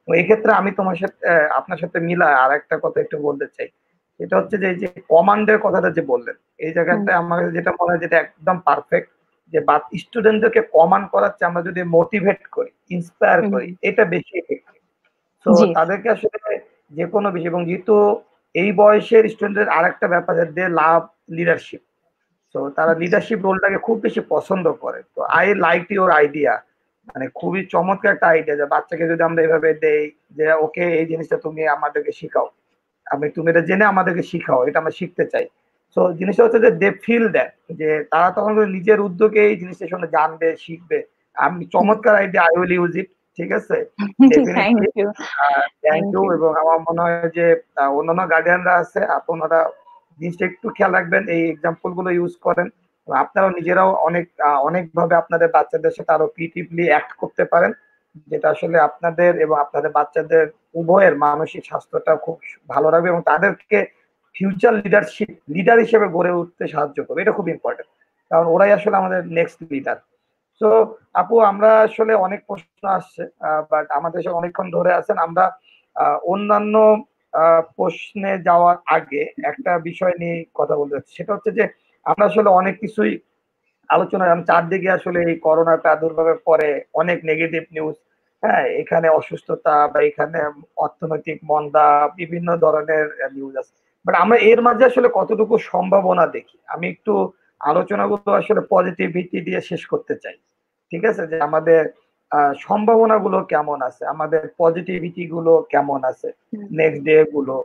Speaker 1: তো এক্ষেত্রে আমি তোমার সাথে আপনার সাথে মিলা আর একটা কথা একটু বলতে চাই সেটা হচ্ছে যে যে কমান্ডের কথাটা যে বললেন এই জায়গাটা আমার যেটা মনে হয় যেটা একদম পারফেক্ট যে স্টুডেন্টদেরকে কমান্ড করাচ্ছে আমরা যদি মোটিভেট করি ইন্সপায়ার করি এটা বেশি এফেক্টিভ তো তাদেরকে আসলে যে কোনো বিষয় এবং যেহেতু এই বয়সের স্টুডেন্টদের আরেকটা ব্যাপার যে লাভ লিডারশিপ তো তারা লিডারশিপ আচ্ছা। রোলটাকে খুব বেশি পছন্দ করে তো আই লাইক ইউর আইডিয়া মানে খুবই চমৎকার একটা আইডিয়া যে বাচ্চাকে যদি আমরা এভাবে দেই যে ওকে এই জিনিসটা তুমি আমাদেরকে শিখাও আমি তুমি এটা জেনে আমাদেরকে শিখাও এটা আমরা শিখতে চাই সো জিনিসটা হচ্ছে যে দে ফিল দ্যাট যে তারা তখন নিজের উদ্যোগে এই জিনিসটা সঙ্গে জানবে শিখবে আমি চমৎকার idea I will use it ঠিক আছে থ্যাংক [LAUGHS] ইউ এবং আমার মনে হয় যে অন্যান্য গার্ডিয়ানরা আছে আপনারা জিনিসটা একটু খেয়াল রাখবেন এই এক্সাম্পল গুলো ইউজ করেন আপনারাও নিজেরাও অনেক অনেকভাবে আপনাদের বাচ্চাদের সাথে আরো ক্রিয়েটিভলি অ্যাক্ট করতে পারেন যেটা আসলে আপনাদের এবং আপনাদের বাচ্চাদের উভয়ের মানসিক স্বাস্থ্যটা খুব ভালো রাখবে এবং তাদেরকে ফিউচার লিডারশিপ লিডার হিসেবে গড়ে উঠতে সাহায্য করবে এটা খুব ইম্পর্টেন্ট কারণ ওরাই আসলে আমাদের নেক্সট লিডার তো আপু আমরা আসলে অনেক প্রশ্ন আসছে বাট আমাদের সাথে অনেকক্ষণ ধরে আছেন আমরা অন্যান্য প্রশ্নে যাওয়ার আগে একটা বিষয় নিয়ে কথা বলতে চাচ্ছি সেটা হচ্ছে যে আমরা আসলে অনেক কিছুই আলোচনা চারদিকে আসলে এই করোনা প্রাদুর্ভাবের পরে অনেক নেগেটিভ নিউজ হ্যাঁ এখানে অসুস্থতা বা এখানে অর্থনৈতিক মন্দা বিভিন্ন ধরনের নিউজ আছে বাট আমরা এর মাঝে আসলে কতটুকু সম্ভাবনা দেখি আমি একটু আলোচনাগুলো আসলে পজিটিভিটি দিয়ে শেষ করতে চাই ঠিক আছে যে আমাদের সম্ভাবনাগুলো কেমন আছে আমাদের পজিটিভিটি গুলো কেমন আছে নেক্সট ডে গুলো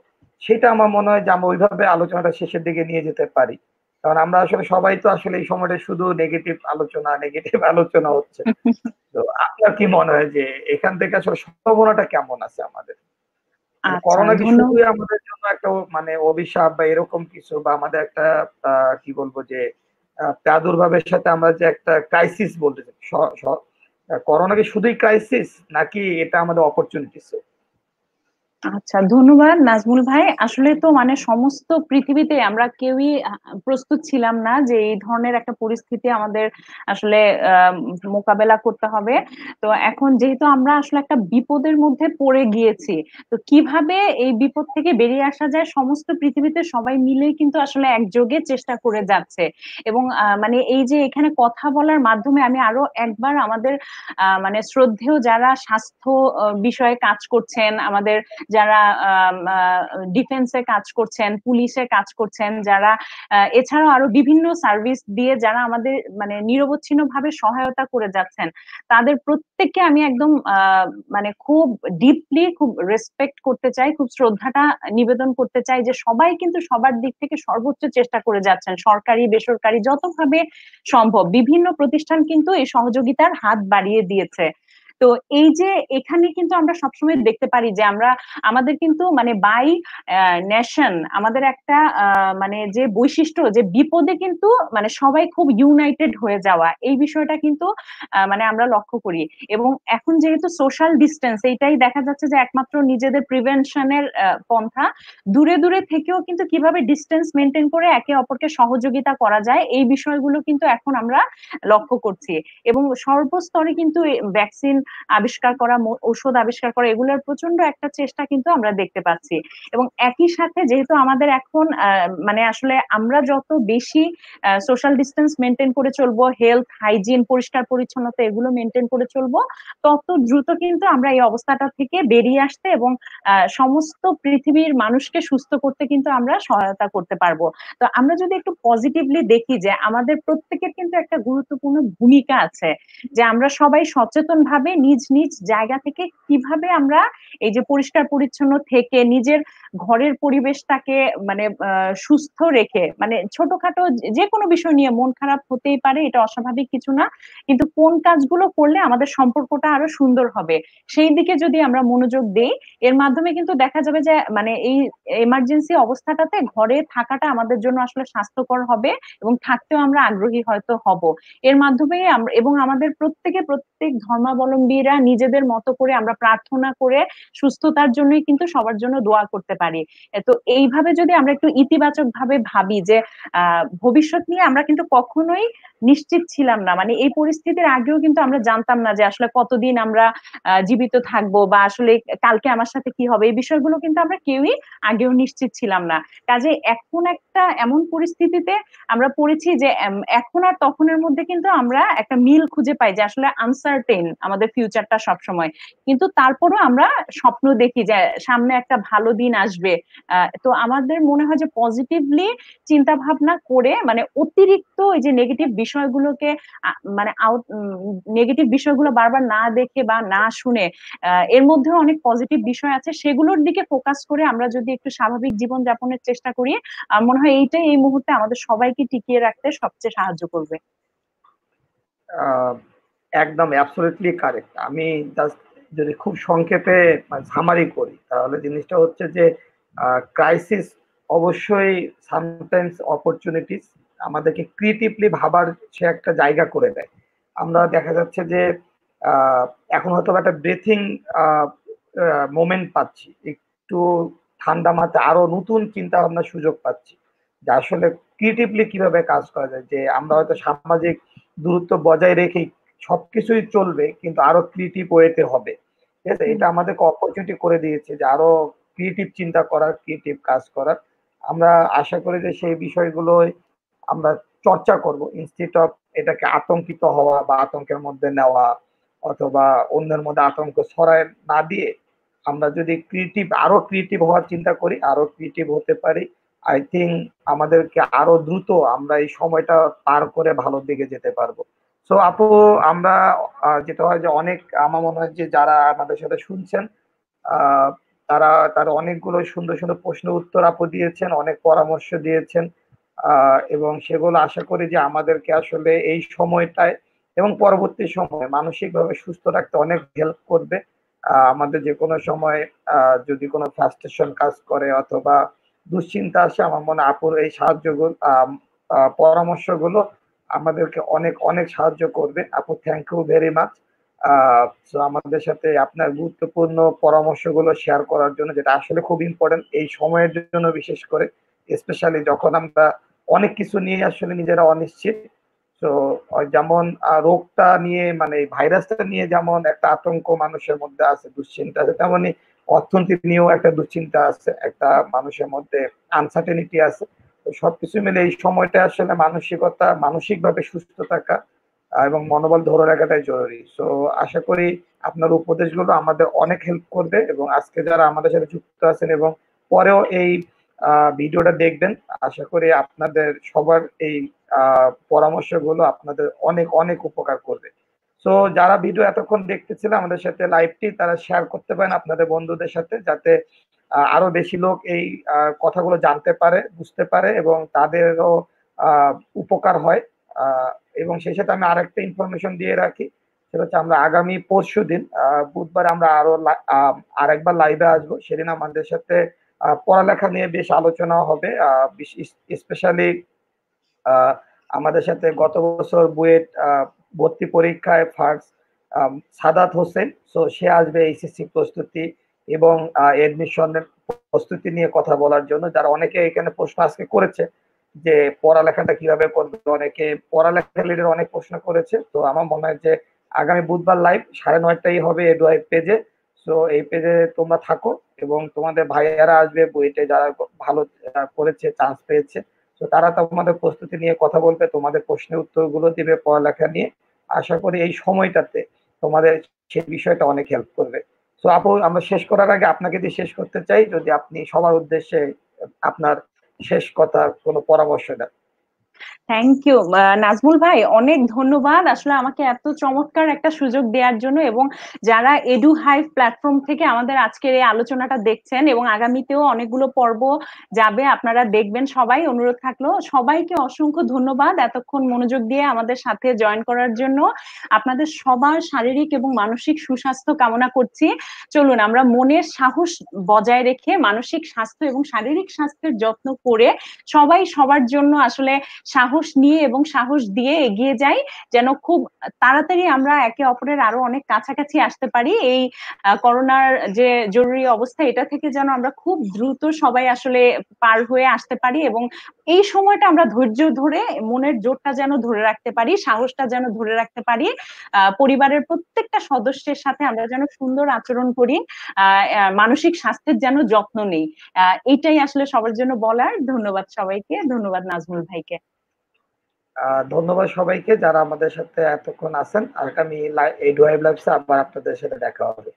Speaker 1: সেটা আমার মনে হয় যে আমরা ওইভাবে আলোচনাটা শেষের দিকে নিয়ে যেতে পারি কারণ আমরা আসলে সবাই তো আসলে এই সময়টা শুধু নেগেটিভ আলোচনা নেগেটিভ আলোচনা হচ্ছে [LAUGHS] তো আপনার কি মনে হয় যে এখান থেকে আসলে সম্ভাবনাটা কেমন আছে আমাদের
Speaker 2: করোনা মানে আচ্ছা, কিছু
Speaker 1: আমাদের জন্য একটা মানে অভিশাপ বা এরকম কিছু বা আমাদের একটা কি বলবো যে প্রাদুর্ভাবের সাথে আমরা যে একটা ক্রাইসিস বলতে করোনা কি শুধুই ক্রাইসিস নাকি এটা আমাদের অপরচুনিটিস
Speaker 2: আচ্ছা ধন্যবাদ নাজমুল ভাই আসলে তো মানে সমস্ত পৃথিবীতে আমরা কেউই প্রস্তুত ছিলাম না যে এই ধরনের একটা পরিস্থিতি আমাদের আসলে মোকাবেলা করতে হবে তো এখন যেহেতু আমরা আসলে একটা বিপদের মধ্যে পড়ে গিয়েছি তো কিভাবে এই বিপদ থেকে বেরিয়ে আসা যায় সমস্ত পৃথিবীতে সবাই মিলে কিন্তু আসলে একযোগে চেষ্টা করে যাচ্ছে এবং মানে এই যে এখানে কথা বলার মাধ্যমে আমি আরো একবার আমাদের মানে শ্রদ্ধেয় যারা স্বাস্থ্য বিষয়ে কাজ করছেন আমাদের যারা ডিফেন্সে কাজ করছেন পুলিশে কাজ করছেন যারা এছাড়াও আরো বিভিন্ন সার্ভিস দিয়ে যারা আমাদের মানে নিরবচ্ছিন্ন ভাবে সহায়তা করে যাচ্ছেন তাদের প্রত্যেককে আমি একদম মানে খুব ডিপলি খুব রেসপেক্ট করতে চাই খুব শ্রদ্ধাটা নিবেদন করতে চাই যে সবাই কিন্তু সবার দিক থেকে সর্বোচ্চ চেষ্টা করে যাচ্ছেন সরকারি বেসরকারি যতভাবে সম্ভব বিভিন্ন প্রতিষ্ঠান কিন্তু এই সহযোগিতার হাত বাড়িয়ে দিয়েছে তো এই যে এখানে কিন্তু আমরা সবসময় দেখতে পারি যে আমরা আমাদের কিন্তু মানে বাই নেশন আমাদের একটা মানে যে বৈশিষ্ট্য যে বিপদে কিন্তু মানে সবাই খুব ইউনাইটেড হয়ে যাওয়া এই বিষয়টা কিন্তু মানে আমরা লক্ষ্য করি এবং এখন যেহেতু সোশ্যাল ডিস্টেন্স এইটাই দেখা যাচ্ছে যে একমাত্র নিজেদের প্রিভেনশনের পন্থা দূরে দূরে থেকেও কিন্তু কিভাবে ডিস্টেন্স মেনটেন করে একে অপরকে সহযোগিতা করা যায় এই বিষয়গুলো কিন্তু এখন আমরা লক্ষ্য করছি এবং সর্বস্তরে কিন্তু ভ্যাকসিন আবিষ্কার করা ওষুধ আবিষ্কার করা এগুলোর প্রচন্ড একটা চেষ্টা কিন্তু আমরা দেখতে পাচ্ছি এবং একই সাথে যেহেতু আমাদের এখন মানে আসলে আমরা যত বেশি সোশ্যাল ডিস্টেন্স মেনটেন করে চলবো হেলথ হাইজিন পরিষ্কার পরিচ্ছন্নতা এগুলো মেনটেন করে চলবো তত দ্রুত কিন্তু আমরা এই অবস্থাটা থেকে বেরিয়ে আসতে এবং সমস্ত পৃথিবীর মানুষকে সুস্থ করতে কিন্তু আমরা সহায়তা করতে পারবো তো আমরা যদি একটু পজিটিভলি দেখি যে আমাদের প্রত্যেকের কিন্তু একটা গুরুত্বপূর্ণ ভূমিকা আছে যে আমরা সবাই সচেতন ভাবে নিজ নিজ জায়গা থেকে কিভাবে আমরা এই যে পরিষ্কার পরিচ্ছন্ন থেকে নিজের ঘরের পরিবেশটাকে মানে সুস্থ রেখে মানে ছোটখাটো যে কোনো বিষয় নিয়ে মন খারাপ হতেই পারে এটা অস্বাভাবিক কিছু না কিন্তু কোন কাজগুলো করলে আমাদের সম্পর্কটা আরো সুন্দর হবে সেই দিকে যদি আমরা মনোযোগ দেই এর মাধ্যমে কিন্তু দেখা যাবে যে মানে এই এমার্জেন্সি অবস্থাটাতে ঘরে থাকাটা আমাদের জন্য আসলে স্বাস্থ্যকর হবে এবং থাকতেও আমরা আগ্রহী হয়তো হব এর মাধ্যমে এবং আমাদের প্রত্যেকে প্রত্যেক ধর্মাবলম্বী ধর্মবিরা নিজেদের মতো করে আমরা প্রার্থনা করে সুস্থতার জন্যই কিন্তু সবার জন্য দোয়া করতে পারি তো এইভাবে যদি আমরা একটু ইতিবাচক ভাবে ভাবি যে ভবিষ্যৎ নিয়ে আমরা কিন্তু কখনোই নিশ্চিত ছিলাম না মানে এই পরিস্থিতির আগেও কিন্তু আমরা জানতাম না যে আসলে কতদিন আমরা জীবিত থাকবো বা আসলে কালকে আমার সাথে কি হবে এই বিষয়গুলো কিন্তু আমরা কেউই আগেও নিশ্চিত ছিলাম না কাজে এখন একটা এমন পরিস্থিতিতে আমরা পড়েছি যে এখন আর তখনের মধ্যে কিন্তু আমরা একটা মিল খুঁজে পাই যে আসলে আনসার্টেন আমাদের ফিউচারটা সবসময় কিন্তু তারপরও আমরা স্বপ্ন দেখি যে সামনে একটা ভালো দিন আসবে তো আমাদের মনে হয় যে পজিটিভলি চিন্তা ভাবনা করে মানে অতিরিক্ত ওই যে নেগেটিভ বিষয়গুলোকে মানে আউট নেগেটিভ বিষয়গুলো বারবার না দেখে বা না শুনে এর মধ্যে অনেক পজিটিভ বিষয় আছে সেগুলোর দিকে ফোকাস করে আমরা যদি একটু স্বাভাবিক জীবন যাপনের চেষ্টা করি মনে হয় এইটাই এই মুহূর্তে আমাদের সবাইকে টিকিয়ে রাখতে সবচেয়ে সাহায্য করবে
Speaker 1: একদম অ্যাবসোলিটলি কারেক্ট আমি জাস্ট যদি খুব সংক্ষেপে সামারি মানে করি তাহলে জিনিসটা হচ্ছে যে ক্রাইসিস অবশ্যই সামটাইমস অপরচুনিটিস আমাদেরকে ক্রিয়েটিভলি ভাবার সে একটা জায়গা করে দেয় আমরা দেখা যাচ্ছে যে এখন হয়তো একটা ব্রেথিং মোমেন্ট পাচ্ছি একটু ঠান্ডা মাথায় আরো নতুন চিন্তা ভাবনা সুযোগ পাচ্ছি যে আসলে ক্রিয়েটিভলি কিভাবে কাজ করা যায় যে আমরা হয়তো সামাজিক দূরত্ব বজায় রেখেই সবকিছুই চলবে কিন্তু আরো ক্রিয়েটিভ ওয়েতে হবে ঠিক আছে এটা আমাদেরকে অপরচুনিটি করে দিয়েছে যে আরো ক্রিয়েটিভ চিন্তা করার ক্রিয়েটিভ কাজ করার আমরা আশা করি যে সেই বিষয়গুলো আমরা চর্চা করব ইনস্টিটিউট অফ এটাকে আতঙ্কিত হওয়া বা আতঙ্কের মধ্যে নেওয়া অথবা অন্যের মধ্যে আতঙ্ক ছড়ায় না দিয়ে আমরা যদি ক্রিয়েটিভ আরো ক্রিয়েটিভ হওয়ার চিন্তা করি আরো ক্রিয়েটিভ হতে পারি আই থিঙ্ক আমাদেরকে আরো দ্রুত আমরা এই সময়টা পার করে ভালোর দিকে যেতে পারবো সো আপু আমরা যেটা হয় যে অনেক আমার মনে হয় যে যারা আমাদের সাথে শুনছেন তারা তার অনেকগুলো সুন্দর সুন্দর প্রশ্ন উত্তর আপু দিয়েছেন অনেক পরামর্শ দিয়েছেন এবং সেগুলো আশা করি যে আমাদেরকে আসলে এই সময়টায় এবং পরবর্তী সময়ে মানসিকভাবে সুস্থ রাখতে অনেক হেল্প করবে আমাদের যে কোনো সময় যদি কোনো ফ্রাস্ট্রেশন কাজ করে অথবা দুশ্চিন্তা আসে আমার মনে আপুর এই সাহায্যগুলো পরামর্শগুলো আমাদেরকে অনেক অনেক সাহায্য করবে আপু থ্যাংক ইউ ভেরি মাচ আমাদের সাথে আপনার গুরুত্বপূর্ণ পরামর্শগুলো শেয়ার করার জন্য যেটা আসলে খুব ইম্পর্টেন্ট এই সময়ের জন্য বিশেষ করে স্পেশালি যখন আমরা অনেক কিছু নিয়ে আসলে নিজেরা অনিশ্চিত তো যেমন রোগটা নিয়ে মানে ভাইরাসটা নিয়ে যেমন একটা আতঙ্ক মানুষের মধ্যে আছে দুশ্চিন্তা আছে তেমনি অর্থনীতি নিয়েও একটা দুশ্চিন্তা আছে একটা মানুষের মধ্যে আনসার্টেনিটি আছে সবকিছু মিলে এই সময়টা আসলে মানসিকতা মানসিকভাবে সুস্থ থাকা এবং মনোবল ধরে রাখাটাই জরুরি সো আশা করি আপনার উপদেশগুলো আমাদের অনেক হেল্প করবে এবং আজকে যারা আমাদের সাথে যুক্ত আছেন এবং পরেও এই ভিডিওটা দেখবেন আশা করি আপনাদের সবার এই পরামর্শগুলো আপনাদের অনেক অনেক উপকার করবে সো যারা ভিডিও এতক্ষণ দেখতেছিল আমাদের সাথে লাইভটি তারা শেয়ার করতে পারেন আপনাদের বন্ধুদের সাথে যাতে আরো বেশি লোক এই কথাগুলো জানতে পারে বুঝতে পারে এবং তাদেরও উপকার হয় এবং সেই সাথে আমি আরেকটা ইনফরমেশন দিয়ে রাখি সেটা হচ্ছে আমরা আগামী পরশু দিন বুধবার আমরা আরো আরেকবার লাইভে আসবো সেদিন আমাদের সাথে পড়ালেখা নিয়ে বেশ আলোচনা হবে স্পেশালি আমাদের সাথে গত বছর বুয়েট ভর্তি পরীক্ষায় ফার্স্ট সাদাত হোসেন সো সে আসবে এইচএসসি প্রস্তুতি এবং এডমিশনের প্রস্তুতি নিয়ে কথা বলার জন্য যারা অনেকে এখানে প্রশ্ন আজকে করেছে যে পড়ালেখাটা কিভাবে করবে অনেকে পড়ালেখা রিলেটেড অনেক প্রশ্ন করেছে তো আমার মনে হয় যে আগামী বুধবার লাইভ সাড়ে নয়টাই হবে এ দুয়াই পেজে তো এই পেজে তোমরা থাকো এবং তোমাদের ভাইয়ারা আসবে বইতে যারা ভালো করেছে চান্স পেয়েছে তো তারা তোমাদের প্রস্তুতি নিয়ে কথা বলবে তোমাদের প্রশ্নের উত্তরগুলো দিবে পড়ালেখা নিয়ে আশা করি এই সময়টাতে তোমাদের সেই বিষয়টা অনেক হেল্প করবে তো আপু আমরা শেষ করার আগে আপনাকে দিয়ে শেষ করতে চাই যদি আপনি সবার উদ্দেশ্যে আপনার শেষ কথার কোনো পরামর্শ দেন
Speaker 2: থ্যাংক ইউ নাজমুল ভাই অনেক ধন্যবাদ আসলে আমাকে এত চমৎকার একটা সুযোগ দেওয়ার জন্য এবং যারা এডু হাইভ প্ল্যাটফর্ম থেকে আমাদের আজকের এই আলোচনাটা দেখছেন এবং আগামীতেও অনেকগুলো পর্ব যাবে আপনারা দেখবেন সবাই অনুরোধ থাকলো সবাইকে অসংখ্য ধন্যবাদ এতক্ষণ মনোযোগ দিয়ে আমাদের সাথে জয়েন করার জন্য আপনাদের সবার শারীরিক এবং মানসিক সুস্বাস্থ্য কামনা করছি চলুন আমরা মনের সাহস বজায় রেখে মানসিক স্বাস্থ্য এবং শারীরিক স্বাস্থ্যের যত্ন করে সবাই সবার জন্য আসলে সাহস নিয়ে এবং সাহস দিয়ে এগিয়ে যাই যেন খুব তাড়াতাড়ি আমরা একে অপরের আরো অনেক কাছাকাছি আসতে পারি এই করোনার যে জরুরি অবস্থা এটা থেকে যেন আমরা খুব দ্রুত সবাই আসলে পার হয়ে আসতে পারি এবং এই সময়টা আমরা ধৈর্য ধরে মনের জোরটা যেন ধরে রাখতে পারি সাহসটা যেন ধরে রাখতে পারি পরিবারের প্রত্যেকটা সদস্যের সাথে আমরা যেন সুন্দর আচরণ করি মানসিক স্বাস্থ্যের যেন যত্ন নেই এটাই আসলে সবার জন্য বলার ধন্যবাদ সবাইকে ধন্যবাদ নাজমুল ভাইকে
Speaker 1: ধন্যবাদ সবাইকে যারা আমাদের সাথে এতক্ষণ আছেন আগামী এই ডুয়াইভ লাইভসে আবার আপনাদের সাথে দেখা হবে